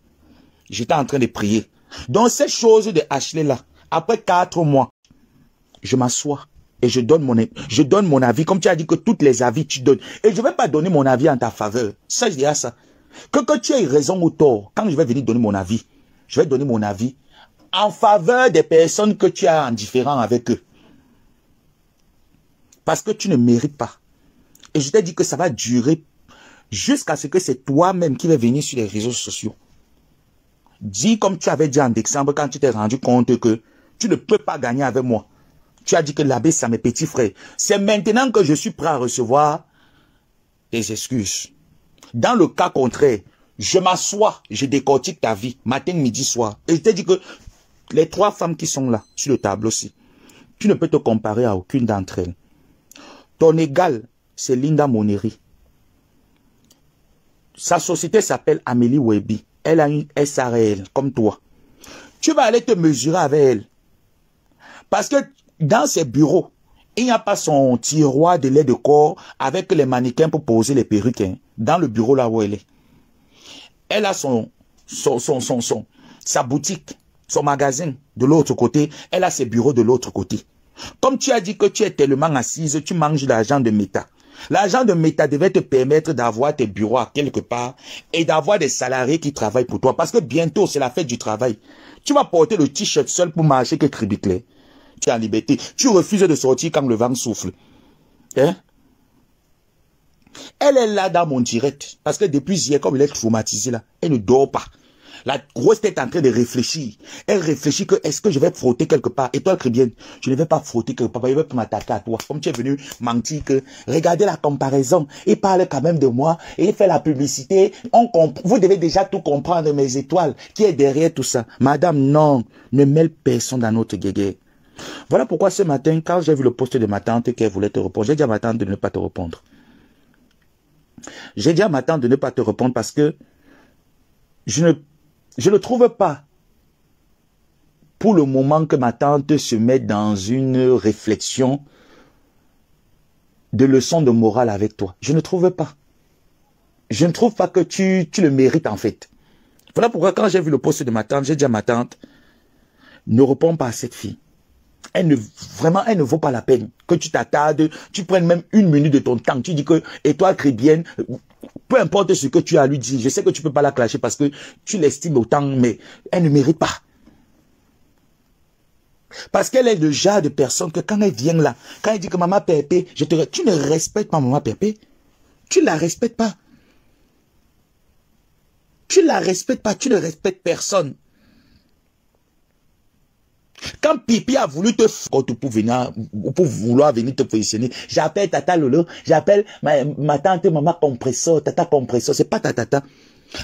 J'étais en train de prier. Donc ces choses de Ashley là, après quatre mois, je m'assois et je donne mon je donne mon avis comme tu as dit que toutes les avis tu donnes et je vais pas donner mon avis en ta faveur ça je dis à ça que que tu aies raison ou tort quand je vais venir donner mon avis je vais donner mon avis en faveur des personnes que tu as en différent avec eux parce que tu ne mérites pas et je t'ai dit que ça va durer jusqu'à ce que c'est toi-même qui va venir sur les réseaux sociaux dis comme tu avais dit en décembre quand tu t'es rendu compte que tu ne peux pas gagner avec moi tu as dit que l'abbé, c'est mes petits frères. C'est maintenant que je suis prêt à recevoir tes excuses. Dans le cas contraire, je m'assois, je décortique ta vie, matin, midi, soir. Et je t'ai dit que les trois femmes qui sont là, sur le tableau aussi, tu ne peux te comparer à aucune d'entre elles. Ton égal, c'est Linda Moneri. Sa société s'appelle Amélie Webi. Elle a une SRL, comme toi. Tu vas aller te mesurer avec elle. Parce que dans ses bureaux, il n'y a pas son tiroir de lait de corps avec les mannequins pour poser les perruques dans le bureau là où elle est. Elle a son, son, son, son, sa boutique, son magasin de l'autre côté. Elle a ses bureaux de l'autre côté. Comme tu as dit que tu es tellement assise, tu manges l'argent de méta. L'argent de méta devait te permettre d'avoir tes bureaux à quelque part et d'avoir des salariés qui travaillent pour toi. Parce que bientôt, c'est la fête du travail. Tu vas porter le t-shirt seul pour marcher que clés tu es en liberté. Tu refuses de sortir quand le vent souffle. Hein? Elle est là dans mon direct. Parce que depuis hier, comme elle est traumatisée là, elle ne dort pas. La grosse tête est en train de réfléchir. Elle réfléchit que est-ce que je vais frotter quelque part Et toi, bien, je ne vais pas frotter quelque part. Je ne vais m'attaquer à toi. Comme tu es venu mentir que regardez la comparaison. Il parle quand même de moi et il fait la publicité. On vous devez déjà tout comprendre, mes étoiles. Qui est derrière tout ça Madame, non. Ne mêle personne dans notre guéguerre. Voilà pourquoi ce matin, quand j'ai vu le poste de ma tante qu'elle voulait te répondre, j'ai dit à ma tante de ne pas te répondre. J'ai dit à ma tante de ne pas te répondre parce que je ne, je ne trouve pas pour le moment que ma tante se met dans une réflexion de leçon de morale avec toi. Je ne trouve pas. Je ne trouve pas que tu, tu le mérites en fait. Voilà pourquoi quand j'ai vu le poste de ma tante, j'ai dit à ma tante, ne réponds pas à cette fille elle ne, vraiment, elle ne vaut pas la peine que tu t'attardes, tu prennes même une minute de ton temps. Tu dis que, et toi crébienne, peu importe ce que tu as à lui dire, je sais que tu peux pas la clasher parce que tu l'estimes autant, mais elle ne mérite pas. Parce qu'elle est le genre de personne que quand elle vient là, quand elle dit que maman Pépé, je te, tu ne respectes pas maman Pépé. Tu la respectes pas. Tu la respectes pas, tu ne respectes personne. Quand Pipi a voulu te tu pour venir, pour vouloir venir te positionner, j'appelle Tata Lolo, j'appelle ma, tante, maman compresseur, Tata compresseur, c'est pas ta tata.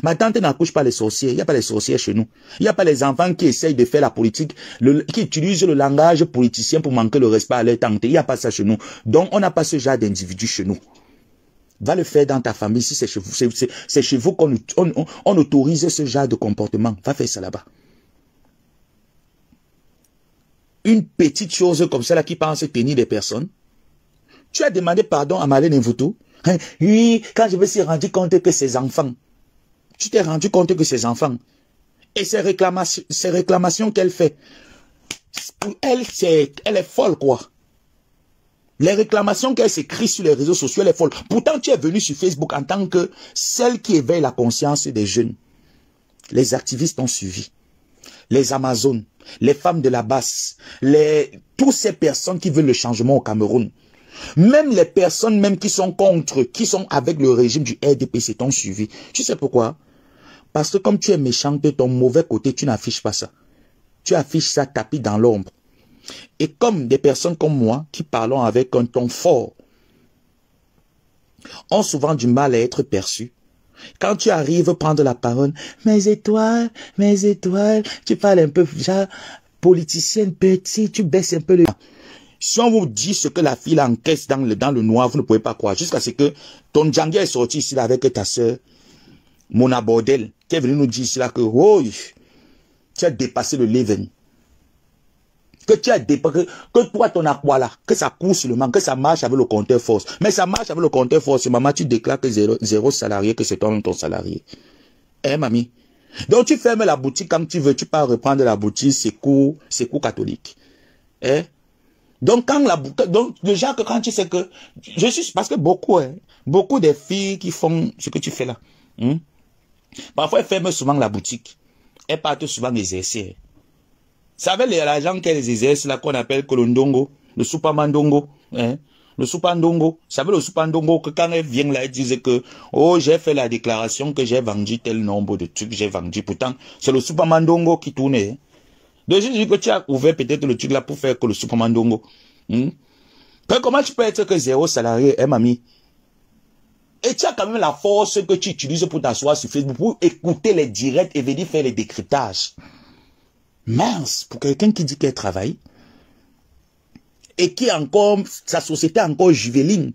Ma tante n'accouche pas les sorciers. Il n'y a pas les sorcières chez nous. Il n'y a pas les enfants qui essayent de faire la politique, qui utilisent le langage politicien pour manquer le respect à leur tante. Il n'y a pas ça chez nous. Donc, on n'a pas ce genre d'individu chez nous. Va le faire dans ta famille si c'est chez vous. C'est chez vous qu'on autorise ce genre de comportement. Va faire ça là-bas une petite chose comme celle-là qui pense tenir des personnes. Tu as demandé pardon à Malène Mvutu. Hein? Oui, quand je me suis rendu compte que ses enfants, tu t'es rendu compte que ses enfants, et ses réclamations, ces réclamations qu'elle fait, elle, c'est, elle est folle, quoi. Les réclamations qu'elle s'écrit sur les réseaux sociaux, elle est folle. Pourtant, tu es venu sur Facebook en tant que celle qui éveille la conscience des jeunes. Les activistes ont suivi. Les Amazones, les femmes de la basse, les, toutes ces personnes qui veulent le changement au Cameroun. Même les personnes même qui sont contre, qui sont avec le régime du RDP, c'est ton suivi. Tu sais pourquoi Parce que comme tu es méchant de ton mauvais côté, tu n'affiches pas ça. Tu affiches ça tapis dans l'ombre. Et comme des personnes comme moi, qui parlons avec un ton fort, ont souvent du mal à être perçues. Quand tu arrives prendre la parole, mes étoiles, mes étoiles, tu parles un peu déjà politicienne petit, tu baisses un peu le... Si on vous dit ce que la fille encaisse dans le, dans le noir, vous ne pouvez pas croire. Jusqu'à ce que ton Django est sorti ici avec ta sœur, Mona Bordel, qui est venue nous dire ici là que, oh, tu as dépassé le living que tu as dépensé, que, toi, ton aqua là, que ça court seulement, que ça marche avec le compteur force. Mais ça marche avec le compteur force. Maman, tu déclares que zéro, salarié, que c'est ton salarié. Eh, mamie. Donc, tu fermes la boutique comme tu veux, tu pars reprendre la boutique, c'est coup c'est catholique. Hein Donc, quand la donc, déjà que quand tu sais que, je suis, parce que beaucoup, hein, beaucoup des filles qui font ce que tu fais là, hmm, parfois elles ferment souvent la boutique. Elles partent souvent exercer. Hein savez les l'argent qu'elles exercent, là, qu'on appelle que le Supamandongo, hein, le Supandongo. savez le Supandongo que quand elles viennent là, elles disent que, oh, j'ai fait la déclaration que j'ai vendu tel nombre de trucs, j'ai vendu. Pourtant, c'est le Supamandongo qui tournait. Hein? je dis que tu as ouvert peut-être le truc là pour faire que le Supamandongo. Hein. comment tu peux être que zéro salarié, hein, mamie? Et tu as quand même la force que tu utilises pour t'asseoir sur Facebook, pour écouter les directs et venir faire les décryptages mince pour quelqu'un qui dit qu'elle travaille et qui encore, sa société encore juvénile.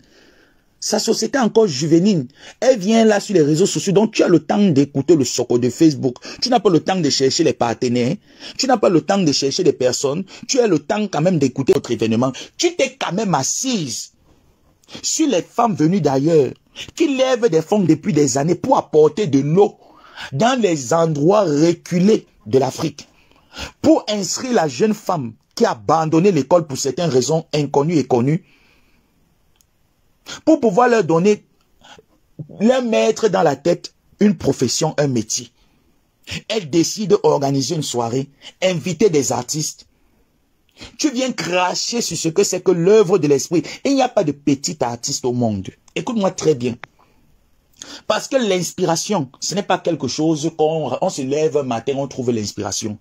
Sa société encore juvénile. Elle vient là sur les réseaux sociaux, donc tu as le temps d'écouter le soco de Facebook. Tu n'as pas le temps de chercher les partenaires. Tu n'as pas le temps de chercher des personnes. Tu as le temps quand même d'écouter notre événement. Tu t'es quand même assise sur les femmes venues d'ailleurs qui lèvent des fonds depuis des années pour apporter de l'eau dans les endroits reculés de l'Afrique pour inscrire la jeune femme qui a abandonné l'école pour certaines raisons inconnues et connues, pour pouvoir leur donner, leur mettre dans la tête une profession, un métier. Elle décide d'organiser une soirée, inviter des artistes. Tu viens cracher sur ce que c'est que l'œuvre de l'esprit. Il n'y a pas de petit artiste au monde. Écoute-moi très bien. Parce que l'inspiration, ce n'est pas quelque chose qu'on se lève un matin, on trouve l'inspiration.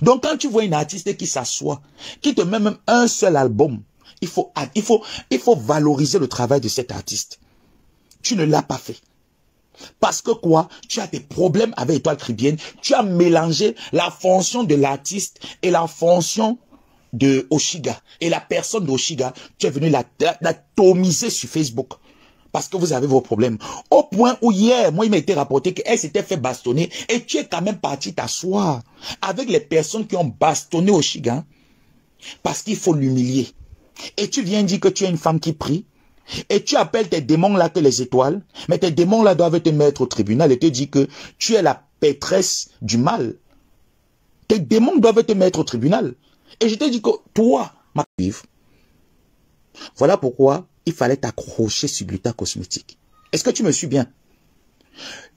Donc quand tu vois une artiste qui s'assoit, qui te met même un seul album, il faut, il faut, il faut valoriser le travail de cet artiste. Tu ne l'as pas fait. Parce que quoi Tu as des problèmes avec Étoile Cribienne. Tu as mélangé la fonction de l'artiste et la fonction de Oshiga. Et la personne d'Oshiga, tu es venu l'atomiser la, la sur Facebook. Parce que vous avez vos problèmes. Au point où hier, moi, il m'a été rapporté qu'elle s'était fait bastonner et tu es quand même parti t'asseoir avec les personnes qui ont bastonné au chigan. parce qu'il faut l'humilier. Et tu viens dire que tu es une femme qui prie et tu appelles tes démons là que les étoiles, mais tes démons là doivent te mettre au tribunal et te dire que tu es la pétresse du mal. Tes démons doivent te mettre au tribunal. Et je te dis que toi, ma vive, voilà pourquoi il fallait t'accrocher sur Gluta Cosmétique. Est-ce que tu me suis bien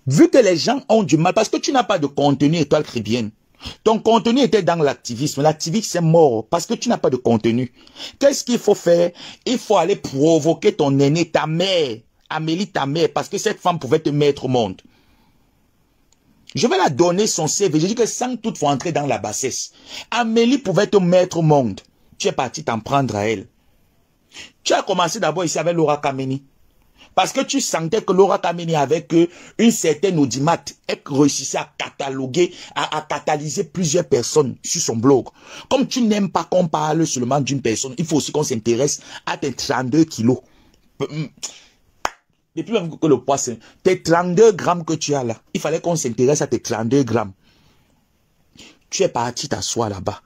Vu que les gens ont du mal, parce que tu n'as pas de contenu étoile chrétienne, ton contenu était dans l'activisme. L'activisme, c'est mort parce que tu n'as pas de contenu. Qu'est-ce qu'il faut faire Il faut aller provoquer ton aîné, ta mère, Amélie, ta mère, parce que cette femme pouvait te mettre au monde. Je vais la donner son CV. Je dis que sans faut entrer dans la bassesse, Amélie pouvait te mettre au monde. Tu es parti t'en prendre à elle. Tu as commencé d'abord ici avec Laura Kameni. Parce que tu sentais que Laura Kameni, avec une certaine audimat, elle réussissait à cataloguer, à, catalyser plusieurs personnes sur son blog. Comme tu n'aimes pas qu'on parle seulement d'une personne, il faut aussi qu'on s'intéresse à tes 32 kilos. Hmm. Depuis même que le poisson tes 32 grammes que tu as là. Il fallait qu'on s'intéresse à tes 32 grammes. Tu es parti t'asseoir là-bas.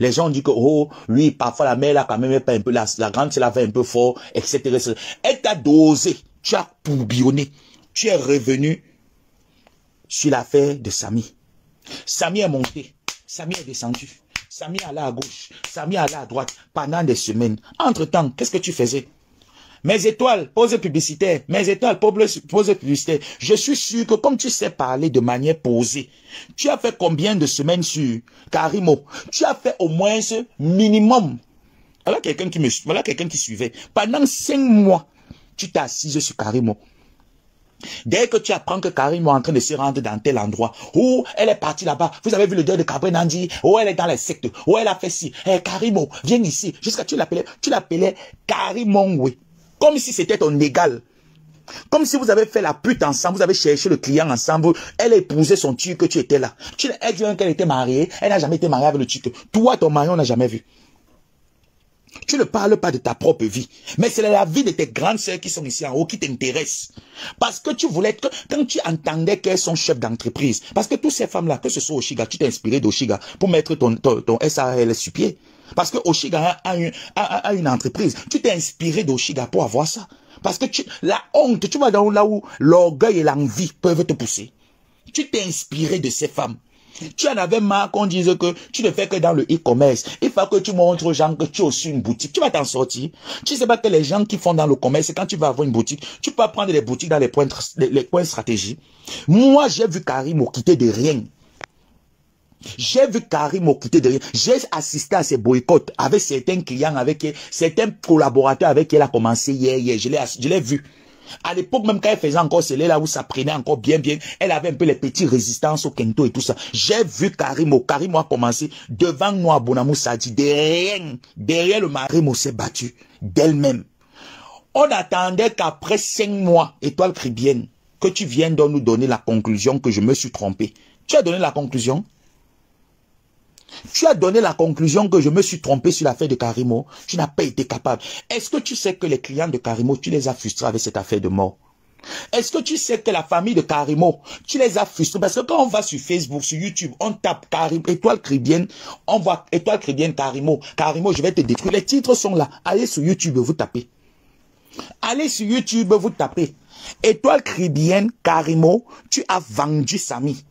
Les gens disent que, oh, oui, parfois la mère, là, quand même, pas un peu, la, grande, c'est la un peu fort, etc., Elle t'a dosé. Tu as pourbillonné, Tu es revenu sur l'affaire de Samy. Samy est monté. Samy est descendu. Samy à à gauche. Samy à à droite pendant des semaines. Entre-temps, qu'est-ce que tu faisais? Mes étoiles, poser publicitaire. Mes étoiles, poser publicitaire. Je suis sûr que comme tu sais parler de manière posée, tu as fait combien de semaines sur Karimo Tu as fait au moins ce minimum. Voilà quelqu'un qui me, voilà quelqu'un qui suivait. Pendant cinq mois, tu t'es assise sur Karimo. Dès que tu apprends que Karimo est en train de se rendre dans tel endroit, où elle est partie là-bas, vous avez vu le deuil de Nandi où elle est dans les sectes, où elle a fait ci, eh, Karimo, viens ici, jusqu'à tu l'appelais, tu l'appelais Karimongwe. Comme si c'était ton égal. Comme si vous avez fait la pute ensemble, vous avez cherché le client ensemble, elle épousait son que tu étais là. Tu, elle dit qu'elle était mariée, elle n'a jamais été mariée avec le tueur. Toi, ton mari, on n'a jamais vu. Tu ne parles pas de ta propre vie, mais c'est la vie de tes grandes sœurs qui sont ici en haut qui t'intéresse. Parce que tu voulais, être... quand tu entendais qu'elles sont chefs d'entreprise, parce que toutes ces femmes-là, que ce soit Oshiga, tu t'es inspiré d'Oshiga pour mettre ton, ton, sur pied. Parce que Oshiga a, une, entreprise. Tu t'es inspiré d'Oshiga pour avoir ça. Parce que la honte, tu vas dans là où l'orgueil et l'envie peuvent te pousser. Tu t'es inspiré de ces femmes. Tu en avais marre qu'on dise que tu ne fais que dans le e-commerce. Il faut que tu montres aux gens que tu as aussi une boutique. Tu vas t'en sortir. Tu sais pas que les gens qui font dans le commerce, quand tu vas avoir une boutique, tu peux prendre les boutiques dans les points, les, stratégiques. Moi, j'ai vu Karim quitter de rien. J'ai vu Karim m'occuper de rien. J'ai assisté à ces boycotts avec certains clients, avec certains collaborateurs avec qui elle a commencé hier, hier. Je l'ai vu. À l'époque, même quand elle faisait encore celle là où ça prenait encore bien, bien, elle avait un peu les petites résistances au Kento et tout ça. J'ai vu Karim. Oh, Karim a commencé devant nous à Bonamou de Derrière, derrière le Marimo s'est battu d'elle-même. On attendait qu'après cinq mois, étoile cribienne, que tu viennes nous donner la conclusion que je me suis trompé. Tu as donné la conclusion? Tu as donné la conclusion que je me suis trompé sur l'affaire de Karimo. Tu n'as pas été capable. Est-ce que tu sais que les clients de Karimo, tu les as frustrés avec cette affaire de mort est-ce que tu sais que la famille de Karimo, tu les as frustrés Parce que quand on va sur Facebook, sur YouTube, on tape Karim étoile cribienne, on voit étoile cribienne Karimo. Karimo, je vais te détruire. Les titres sont là. Allez sur YouTube, vous tapez. Allez sur YouTube, vous tapez. Étoile cribienne Karimo, tu as vendu Samy.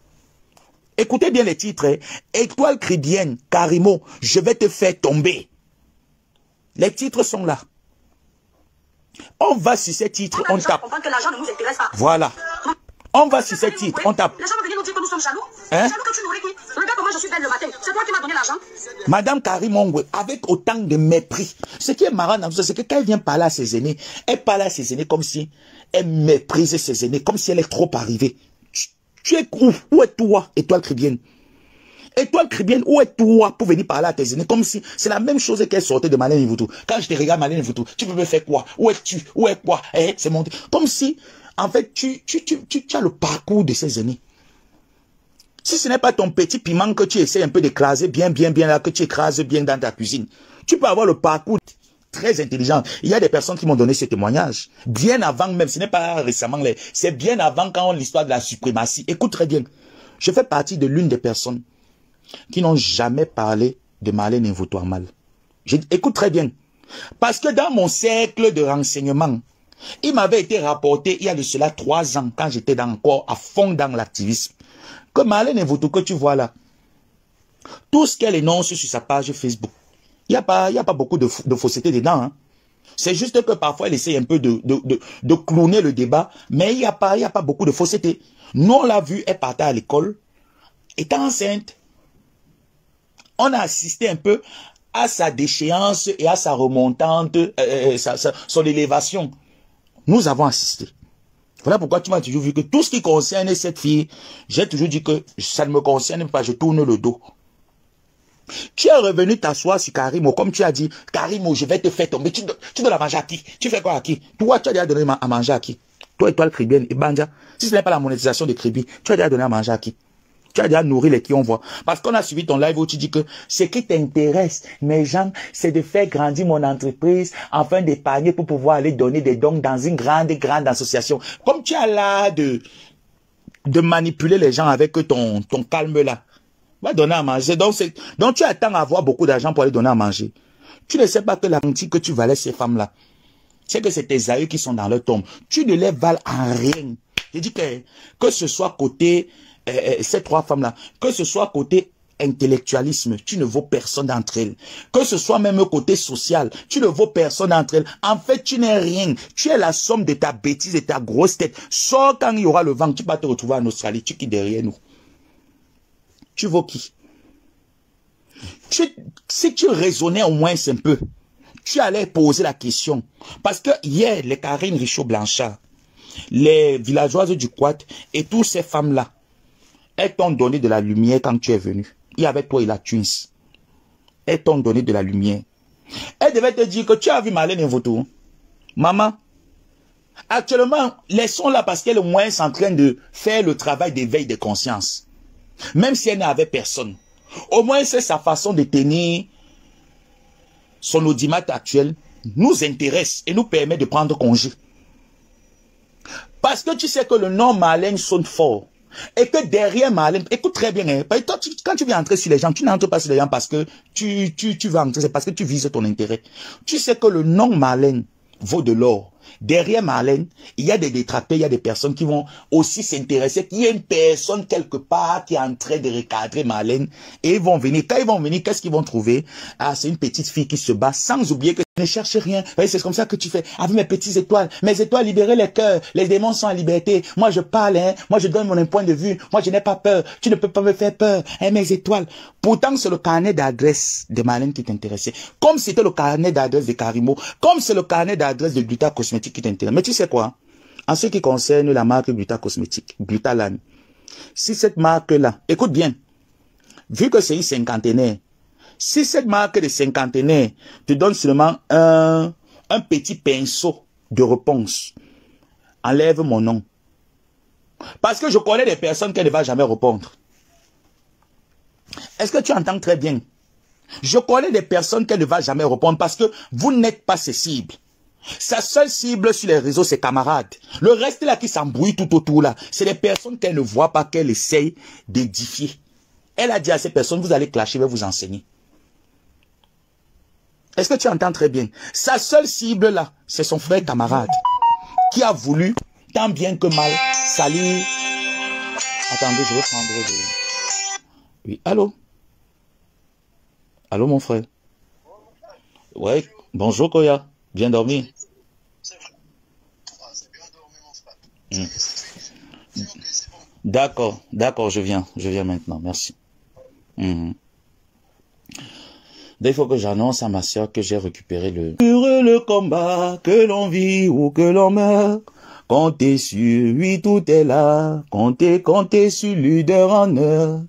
Écoutez bien les titres. Hein. Étoile crédienne, Karimou, je vais te faire tomber. Les titres sont là. On va sur ces titres, on, on tape. Que ne nous intéresse pas. Voilà. On va sur ces titres, on tape. Les gens vont nous dire que nous sommes jaloux. Hein? Jaloux que tu nourris Regarde comment je suis belle le matin. C'est toi qui m'as donné l'argent. Madame Karim avec autant de mépris. Ce qui est marrant dans c'est que quand elle vient parler à ses aînés, elle parle à ses aînés comme si elle méprisait ses aînés, comme si elle est trop arrivée. Tu es ouf. Où es toi, étoile chrétienne Étoile chrétienne, où es-tu pour venir parler à tes aînés Comme si c'est la même chose qu'elle sortait de Malène Voutou. Quand je te regarde Malène Voutou, tu peux me faire quoi Où es-tu Où es quoi eh, C'est Comme si, en fait, tu, tu, tu, tu as le parcours de ces aînés. Si ce n'est pas ton petit piment que tu essaies un peu d'écraser bien, bien, bien là, que tu écrases bien dans ta cuisine, tu peux avoir le parcours très intelligent. Il y a des personnes qui m'ont donné ces témoignages, Bien avant même, ce n'est pas récemment, c'est bien avant quand l'histoire de la suprématie. Écoute très bien. Je fais partie de l'une des personnes qui n'ont jamais parlé de Marlène mal. Je, écoute très bien. Parce que dans mon cercle de renseignement, il m'avait été rapporté il y a de cela trois ans quand j'étais encore à fond dans l'activisme. Que Marlène vous que tu vois là, tout ce qu'elle énonce sur sa page Facebook, il n'y a, pas, y a pas beaucoup de, de fausseté dedans. Hein. C'est juste que parfois, elle essaie un peu de, de, de, le débat, mais il n'y a, pas, y a pas beaucoup de fausseté. Nous, on l'a vu, elle partait à l'école, étant enceinte. On a assisté un peu à sa déchéance et à sa remontante, euh, euh, euh son élévation. Nous avons assisté. Voilà pourquoi tu m'as toujours vu que tout ce qui concerne cette fille, j'ai toujours dit que ça ne me concerne pas, je tourne le dos. Tu es revenu t'asseoir sur Karimo, comme tu as dit, Karimo, je vais te faire tomber. Tu, tu dois la manger à qui Tu fais quoi à qui Toi, tu as déjà donné à manger à qui Toi, étoile cribienne et Banja. Si ce n'est pas la monétisation de Kribi, tu as déjà donné à manger à qui tu as déjà nourri les qui on voit. Parce qu'on a suivi ton live où tu dis que ce qui t'intéresse, mes gens, c'est de faire grandir mon entreprise afin d'épargner pour pouvoir aller donner des dons dans une grande, grande association. Comme tu as là de, de manipuler les gens avec ton, ton calme là. Va donner à manger. Donc, donc tu attends à avoir beaucoup d'argent pour aller donner à manger. Tu ne sais pas que la honte que tu valais ces femmes-là, c'est que c'est tes aïeux qui sont dans leur tombe. Tu ne les vales en rien. Je dis que, que ce soit côté euh, euh, ces trois femmes-là, que ce soit côté intellectualisme, tu ne vaux personne d'entre elles. Que ce soit même côté social, tu ne vaux personne d'entre elles. En fait, tu n'es rien. Tu es la somme de ta bêtise et ta grosse tête. Sauf quand il y aura le vent, tu vas te retrouver en Australie, tu quittes derrière nous tu vaux qui tu, Si tu raisonnais au moins un peu, tu allais poser la question. Parce que hier, les Karine Richaud-Blanchard, les villageoises du Quat et toutes ces femmes-là, elles t'ont donné de la lumière quand tu es venu. Il y avait toi et la Twins. Elles t'ont donné de la lumière. Elles devaient te dire que tu as vu Marlène Voto. Maman, actuellement, laissons là parce qu'elle au moins en train de faire le travail d'éveil des consciences. Même si elle n'avait personne. Au moins, c'est sa façon de tenir son audimat actuel nous intéresse et nous permet de prendre congé. Parce que tu sais que le nom malin sonne fort. Et que derrière malin, écoute très bien, hein, toi, quand tu viens entrer sur les gens, tu n'entres pas sur les gens parce que tu, tu, tu vas entrer, c'est parce que tu vises ton intérêt. Tu sais que le nom malin vaut de l'or derrière Marlène, il y a des détrapés, il y a des personnes qui vont aussi s'intéresser, qu'il y a une personne quelque part qui est en train de recadrer Marlène, et ils vont venir. Quand ils vont venir, qu'est-ce qu'ils vont trouver Ah, c'est une petite fille qui se bat, sans oublier que ne cherche rien. C'est comme ça que tu fais. Avec mes petites étoiles. Mes étoiles, libérez les cœurs. Les démons sont en liberté. Moi, je parle. Hein. Moi, je donne mon point de vue. Moi, je n'ai pas peur. Tu ne peux pas me faire peur. Hein, mes étoiles. Pourtant, c'est le carnet d'adresse de Malène qui t'intéressait. Comme c'était le carnet d'adresse de Karimo. Comme c'est le carnet d'adresse de Gluta Cosmétique qui t'intéresse. Mais tu sais quoi? En ce qui concerne la marque Gluta Cosmétique, Glutalan, si cette marque-là, écoute bien, vu que c'est une cinquantenaire, si cette marque de cinquantenaire te donne seulement un, petit pinceau de réponse, enlève mon nom. Parce que je connais des personnes qui ne va jamais répondre. Est-ce que tu entends très bien Je connais des personnes qui ne va jamais répondre parce que vous n'êtes pas ses cibles. Sa seule cible sur les réseaux, ses camarades. Le reste là qui s'embrouille tout autour là, c'est des personnes qu'elle ne voit pas, qu'elle essaye d'édifier. Elle a dit à ces personnes, vous allez clasher, je vais vous enseigner. Est-ce que tu entends très bien Sa seule cible là, c'est son frère camarade qui a voulu, tant bien que mal, salir. Attendez, je vais prendre Oui, allô Allô mon frère Ouais, bonjour Koya, bien dormi frère. D'accord, d'accord, je viens, je viens maintenant, merci. Hmm. Dès il que j'annonce à ma sœur que j'ai récupéré le... Sur le combat, que l'on vit ou que l'on meurt, comptez sur lui, tout est là, comptez, comptez sur lui d'heure en heure.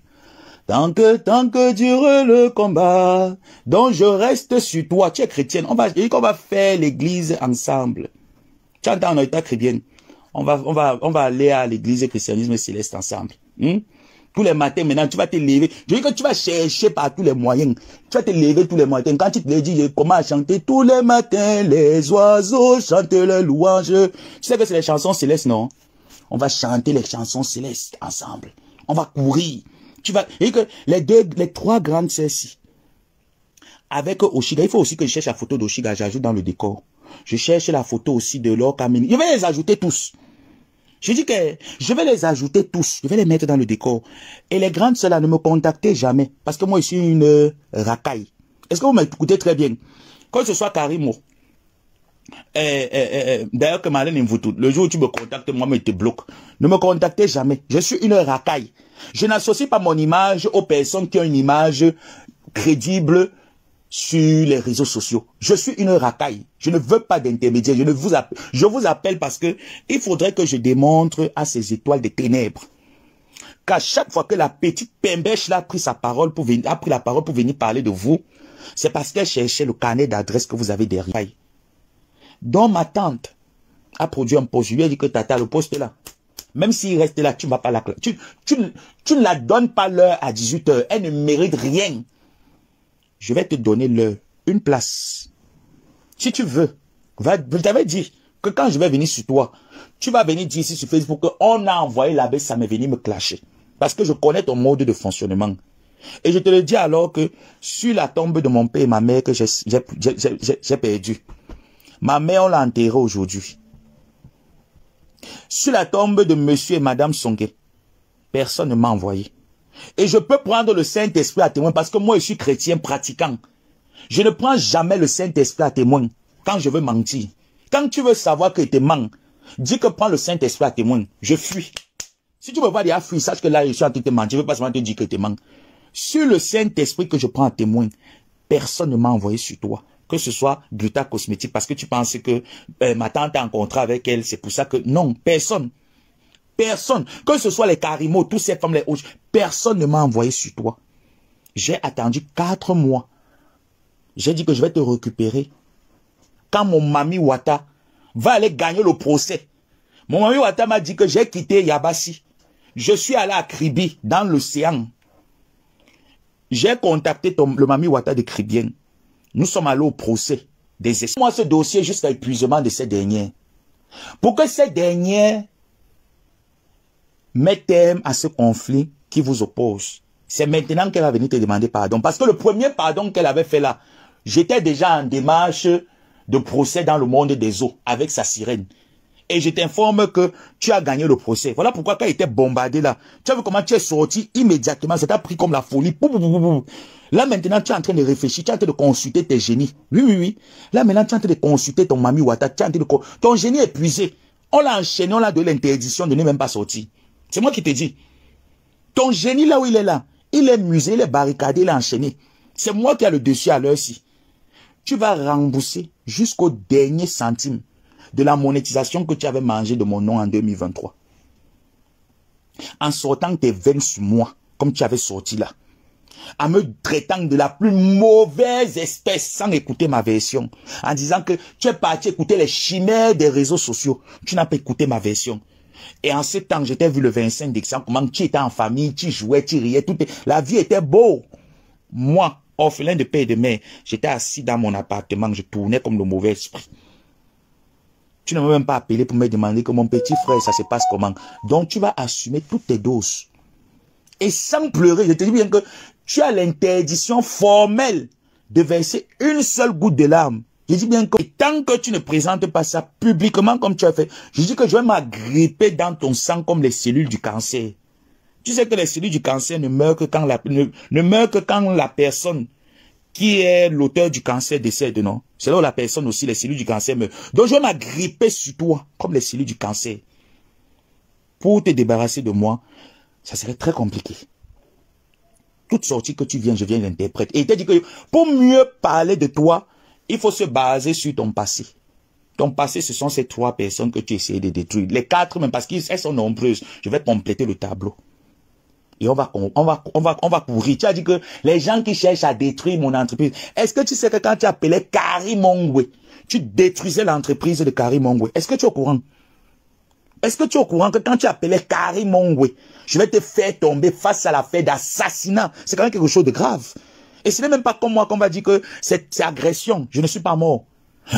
Tant que, tant que dure le combat, dont je reste sur toi. Tu es chrétienne. On va, qu'on va faire l'église ensemble. Tu entends, on est chrétienne. On va, on va, on va aller à l'église et christianisme céleste ensemble. Hmm? tous les matins maintenant, tu vas te lever. Je dis que tu vas chercher par tous les moyens. Tu vas te lever tous les matins. Quand tu te dis comment à chanter tous les matins, les oiseaux chantent le louange. Tu sais que c'est les chansons célestes, non? On va chanter les chansons célestes ensemble. On va courir. Tu vas, que les deux, les trois grandes celles-ci, avec Oshiga, il faut aussi que je cherche la photo d'Oshiga, j'ajoute dans le décor. Je cherche la photo aussi de Lord Kamini. Je vais les ajouter tous. Je dis que je vais les ajouter tous, je vais les mettre dans le décor. Et les grandes là ne me contactez jamais, parce que moi, je suis une euh, racaille. Est-ce que vous m'écoutez très bien Quand ce soit Karimo, oh. eh, eh, eh, eh, d'ailleurs que Marlène le jour où tu me contactes, moi, je te bloque. Ne me contactez jamais, je suis une racaille. Je n'associe pas mon image aux personnes qui ont une image crédible, sur les réseaux sociaux. Je suis une racaille. Je ne veux pas d'intermédiaire. Je ne vous appelle, je vous appelle parce que il faudrait que je démontre à ces étoiles des ténèbres qu'à chaque fois que la petite pembèche là a pris sa parole pour venir, a pris la parole pour venir parler de vous, c'est parce qu'elle cherchait le carnet d'adresse que vous avez derrière. Donc ma tante a produit un poste. Je lui ai dit que tata, le poste là, même s'il reste là, tu ne vas pas la, tu, tu, tu ne la donnes pas l'heure à 18 h Elle ne mérite rien je vais te donner le une place. Si tu veux, va, je t'avais dit que quand je vais venir sur toi, tu vas venir dire ici sur Facebook qu'on a envoyé l'abbé ça m'est venu me clasher. Parce que je connais ton mode de fonctionnement. Et je te le dis alors que sur la tombe de mon père et ma mère que j'ai perdu, ma mère, on l'a enterré aujourd'hui. Sur la tombe de monsieur et madame Songe, personne ne m'a envoyé. Et je peux prendre le Saint-Esprit à témoin parce que moi, je suis chrétien pratiquant. Je ne prends jamais le Saint-Esprit à témoin quand je veux mentir. Quand tu veux savoir que tu mens, dis que prends le Saint-Esprit à témoin. Je fuis. Si tu me vois dire, fuir, sache que là, je suis en train de te mentir. Je ne veux pas seulement te dire que tu mens. Sur le Saint-Esprit que je prends à témoin, personne ne m'a envoyé sur toi. Que ce soit Gluta Cosmétique, parce que tu penses que euh, ma tante est en contrat avec elle, c'est pour ça que... Non, personne. Personne. Que ce soit les carimaux toutes ces femmes, les autres... Personne ne m'a envoyé sur toi. J'ai attendu quatre mois. J'ai dit que je vais te récupérer. Quand mon mamie Wata va aller gagner le procès, mon mami Wata m'a dit que j'ai quitté Yabassi. Je suis allé à Kribi, dans l'océan. J'ai contacté le mami Wata de Kribien. Nous sommes allés au procès des Moi, ce dossier jusqu'à épuisement de ces derniers. Pour que ces derniers mettent terme à ce conflit, qui vous oppose, c'est maintenant qu'elle va venir te demander pardon. Parce que le premier pardon qu'elle avait fait là, j'étais déjà en démarche de procès dans le monde des eaux avec sa sirène. Et je t'informe que tu as gagné le procès. Voilà pourquoi quand elle était bombardé là, tu as vu comment tu es sorti immédiatement, ça t'a pris comme la folie. Là maintenant, tu es en train de réfléchir, tu es en train de consulter tes génies. Oui, oui, oui. Là maintenant, tu es en train de consulter ton mamie Wata, tu es en train de... Ton génie est épuisé. On l'a enchaîné, on l'a de l'interdiction de ne même pas sortir. C'est moi qui te dis. Ton génie, là où il est là, il est musé, il est barricadé, il est enchaîné. C'est moi qui ai le dessus à l'heure ci. Tu vas rembourser jusqu'au dernier centime de la monétisation que tu avais mangée de mon nom en 2023. En sortant tes 20 sur moi, comme tu avais sorti là. En me traitant de la plus mauvaise espèce sans écouter ma version. En disant que tu es parti écouter les chimères des réseaux sociaux. Tu n'as pas écouté ma version. Et en ce temps, j'étais vu le 25 décembre, comment tu étais en famille, tu jouais, tu riais, tout la vie était beau. Moi, orphelin de paix et de mère, j'étais assis dans mon appartement, je tournais comme le mauvais esprit. Tu ne m'as même pas appelé pour me demander que mon petit frère, ça se passe comment. Donc, tu vas assumer toutes tes doses. Et sans pleurer, je te dis bien que tu as l'interdiction formelle de verser une seule goutte de larmes je dis bien que tant que tu ne présentes pas ça publiquement comme tu as fait, je dis que je vais m'agripper dans ton sang comme les cellules du cancer. Tu sais que les cellules du cancer ne meurent que quand la, ne, meurent que quand la personne qui est l'auteur du cancer décède, non C'est là où la personne aussi, les cellules du cancer meurent. Donc je vais m'agripper sur toi comme les cellules du cancer. Pour te débarrasser de moi, ça serait très compliqué toute sortie que tu viens, je viens l'interprète. Et il t'a dit que pour mieux parler de toi, il faut se baser sur ton passé. Ton passé, ce sont ces trois personnes que tu essayais de détruire. Les quatre, même parce qu'elles sont nombreuses. Je vais compléter le tableau. Et on va, on va, on va, va courir. Tu as dit que les gens qui cherchent à détruire mon entreprise, est-ce que tu sais que quand tu appelais Karim Ongwe, tu détruisais l'entreprise de Karim Ongwe? Est-ce que tu es au courant? Est-ce que tu es au courant que quand tu appelais Karim Ongwe, je vais te faire tomber face à l'affaire d'assassinat? C'est quand même quelque chose de grave. Et ce n'est même pas comme moi qu'on va dire que c'est agression, je ne suis pas mort.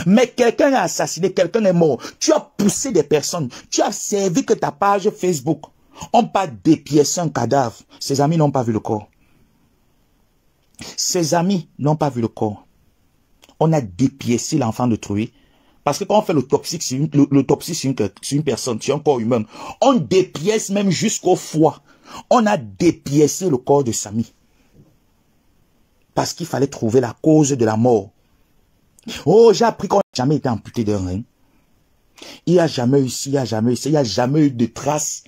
Mais quelqu'un a assassiné, quelqu'un est mort. Tu as poussé des personnes. Tu as servi que ta page Facebook. On pas dépiécé un cadavre. Ses amis n'ont pas vu le corps. Ses amis n'ont pas vu le corps. On a dépiécé l'enfant de Truy. Parce que quand on fait l'autopsie c'est une, une, sur une personne, sur un corps humain, on dépièce même jusqu'au foie. On a dépiécé le corps de Samy parce qu'il fallait trouver la cause de la mort. Oh, j'ai appris qu'on n'a jamais été amputé d'un rein. Il n'y a jamais eu il n'y a jamais eu il n'y a jamais eu de traces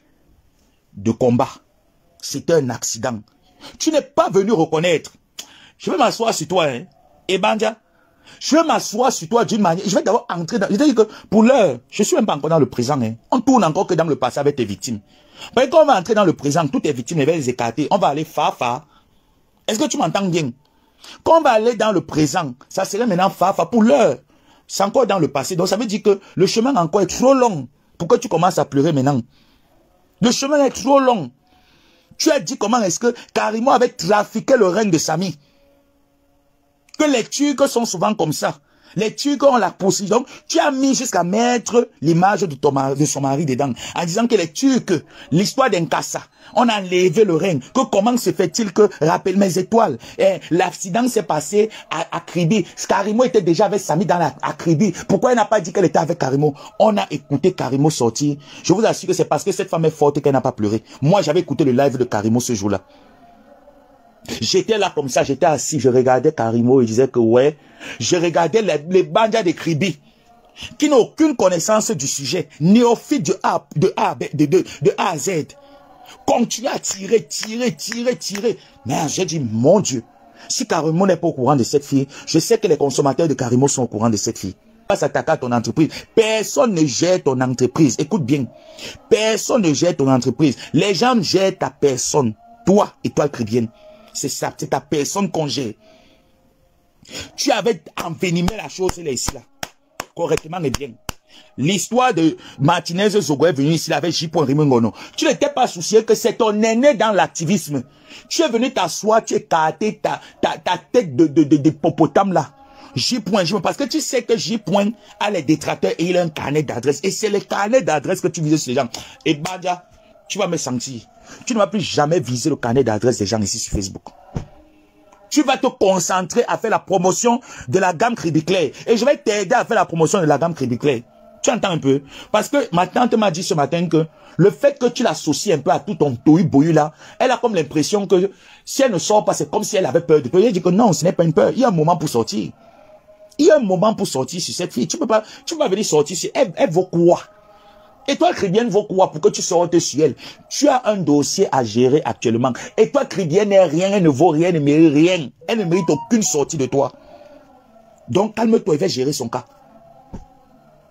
de combat. C'est un accident. Tu n'es pas venu reconnaître. Je vais m'asseoir sur toi, hein. Et eh Bandia, je vais m'asseoir sur toi d'une manière. Je vais d'abord entrer dans. Je veux dire que pour l'heure, je suis même pas encore dans le présent. Hein. On tourne encore que dans le passé avec tes victimes. Mais quand on va entrer dans le présent, toutes tes victimes, elles vont les écarter. On va aller fa, fa. Est-ce que tu m'entends bien quand on va aller dans le présent, ça serait maintenant Fafa pour l'heure. C'est encore dans le passé. Donc ça veut dire que le chemin encore est trop long pour que tu commences à pleurer maintenant. Le chemin est trop long. Tu as dit comment est-ce que Karimo avait trafiqué le règne de Samy. Que les Turcs sont souvent comme ça. Les Turcs ont la possibilité. Donc, tu as mis jusqu'à mettre l'image de, de son mari dedans, en disant que les Turcs, l'histoire d'Enkassa, on a enlevé le règne. Que comment se fait-il que, rappelle mes étoiles, hein, l'accident s'est passé à, à Kribi. Karimo était déjà avec Samy dans la, à Kribi. Pourquoi elle n'a pas dit qu'elle était avec Karimo On a écouté Karimo sortir. Je vous assure que c'est parce que cette femme est forte qu'elle n'a pas pleuré. Moi, j'avais écouté le live de Karimo ce jour-là. J'étais là comme ça, j'étais assis, je regardais Karimo et disais que ouais, je regardais les, les de Kribi qui n'ont aucune connaissance du sujet, néophyte de A, de A, de, de, A à Z. Continue à tirer, tirer, tirer, tirer. Mais j'ai dit, mon Dieu, si Karimo n'est pas au courant de cette fille, je sais que les consommateurs de Karimo sont au courant de cette fille. Pas s'attaquer à ton entreprise. Personne ne gère ton entreprise. Écoute bien. Personne ne gère ton entreprise. Les gens gèrent ta personne. Toi, et toi, c'est ta personne qu'on gère. Tu avais envenimé la chose, là, ici, là. Correctement et bien. L'histoire de Martinez Zogo est venue ici avec J. Tu n'étais pas soucié que c'est ton aîné dans l'activisme. Tu es venu t'asseoir, tu es carté ta, ta, ta, tête de, de, de, de là. J. Parce que tu sais que J. a les détracteurs et il a un carnet d'adresse. Et c'est le carnet d'adresse que tu vises ces gens. Et Badia, tu vas me sentir. Tu ne vas plus jamais viser le carnet d'adresse des gens ici sur Facebook. Tu vas te concentrer à faire la promotion de la gamme Crédit Clair. Et je vais t'aider à faire la promotion de la gamme Crédit Clair. Tu entends un peu Parce que ma tante m'a dit ce matin que le fait que tu l'associes un peu à tout ton tohu là, elle a comme l'impression que si elle ne sort pas, c'est comme si elle avait peur de toi. Elle dit que non, ce n'est pas une peur. Il y a un moment pour sortir. Il y a un moment pour sortir sur cette fille. Tu peux pas, tu peux pas venir sortir sur elle. Elle vaut quoi et toi, chrétienne vaut quoi pour que tu sortes sur elle Tu as un dossier à gérer actuellement. Et toi, n'est rien, elle ne vaut rien, elle ne mérite rien. Elle ne mérite aucune sortie de toi. Donc calme-toi, il va gérer son cas.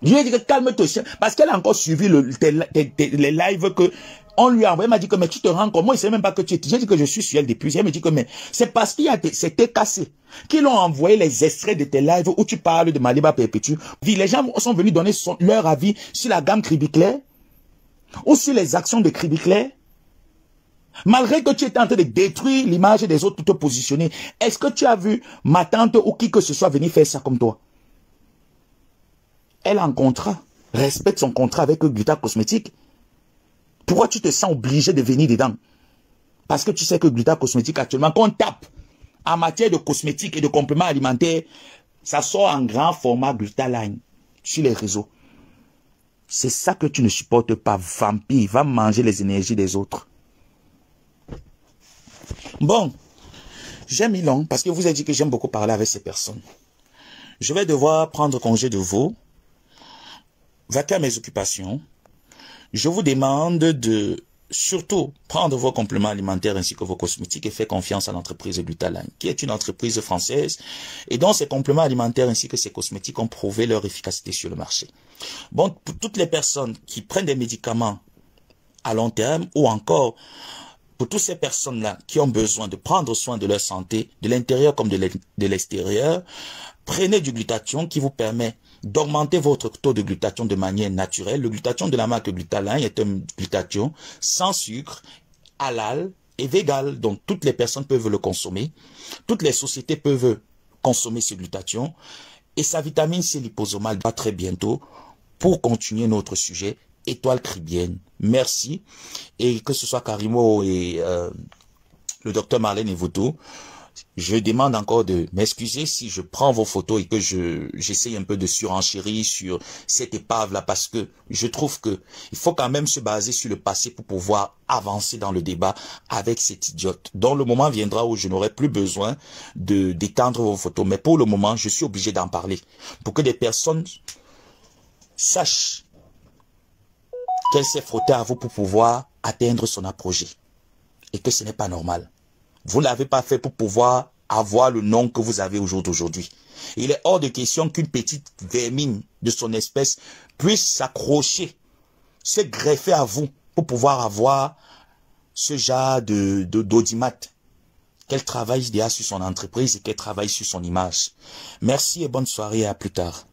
Dieu dit que calme-toi, parce qu'elle a encore suivi le, les lives que on lui a envoyé, m'a dit que, mais tu te rends compte, moi, il sait même pas que tu es. J'ai dit que je suis sur elle depuis. Elle me dit que, mais c'est parce qu'il a c'était cassé qu'ils ont envoyé les extraits de tes lives où tu parles de Maliba Perpétue. Les gens sont venus donner leur avis sur la gamme Cribiclair ou sur les actions de Cribiclair. Malgré que tu étais en train de détruire l'image des autres pour te positionner, est-ce que tu as vu ma tante ou qui que ce soit venir faire ça comme toi Elle a un contrat. Respecte son contrat avec Guta Cosmétique. Pourquoi tu te sens obligé de venir dedans Parce que tu sais que Gluta Cosmétique actuellement, on tape en matière de cosmétique et de compléments alimentaires, ça sort en grand format glutaline sur les réseaux. C'est ça que tu ne supportes pas, vampire. Va manger les énergies des autres. Bon, j'ai mis long parce que vous avez dit que j'aime beaucoup parler avec ces personnes. Je vais devoir prendre congé de vous, vaquer à mes occupations. Je vous demande de surtout prendre vos compléments alimentaires ainsi que vos cosmétiques et faites confiance à l'entreprise Glutaline, qui est une entreprise française et dont ses compléments alimentaires ainsi que ses cosmétiques ont prouvé leur efficacité sur le marché. Bon, pour toutes les personnes qui prennent des médicaments à long terme ou encore pour toutes ces personnes-là qui ont besoin de prendre soin de leur santé, de l'intérieur comme de l'extérieur, prenez du glutathion qui vous permet d'augmenter votre taux de glutathion de manière naturelle. Le glutathion de la marque Glutalin est un glutathion sans sucre, halal et végal. Donc toutes les personnes peuvent le consommer. Toutes les sociétés peuvent consommer ce glutathion. Et sa vitamine C liposomale va très bientôt pour continuer notre sujet étoile cribienne. Merci. Et que ce soit Karimo et euh, le docteur Marlène tous. Je demande encore de m'excuser si je prends vos photos et que je j'essaye un peu de surenchérir sur cette épave là parce que je trouve que il faut quand même se baser sur le passé pour pouvoir avancer dans le débat avec cette idiote. Dont le moment viendra où je n'aurai plus besoin de d'étendre vos photos, mais pour le moment, je suis obligé d'en parler pour que des personnes sachent qu'elle s'est frottée à vous pour pouvoir atteindre son approjet et que ce n'est pas normal. Vous ne l'avez pas fait pour pouvoir avoir le nom que vous avez aujourd'hui. Il est hors de question qu'une petite vermine de son espèce puisse s'accrocher, se greffer à vous pour pouvoir avoir ce genre de d'audimat. qu'elle travaille déjà sur son entreprise et qu'elle travaille sur son image. Merci et bonne soirée et à plus tard.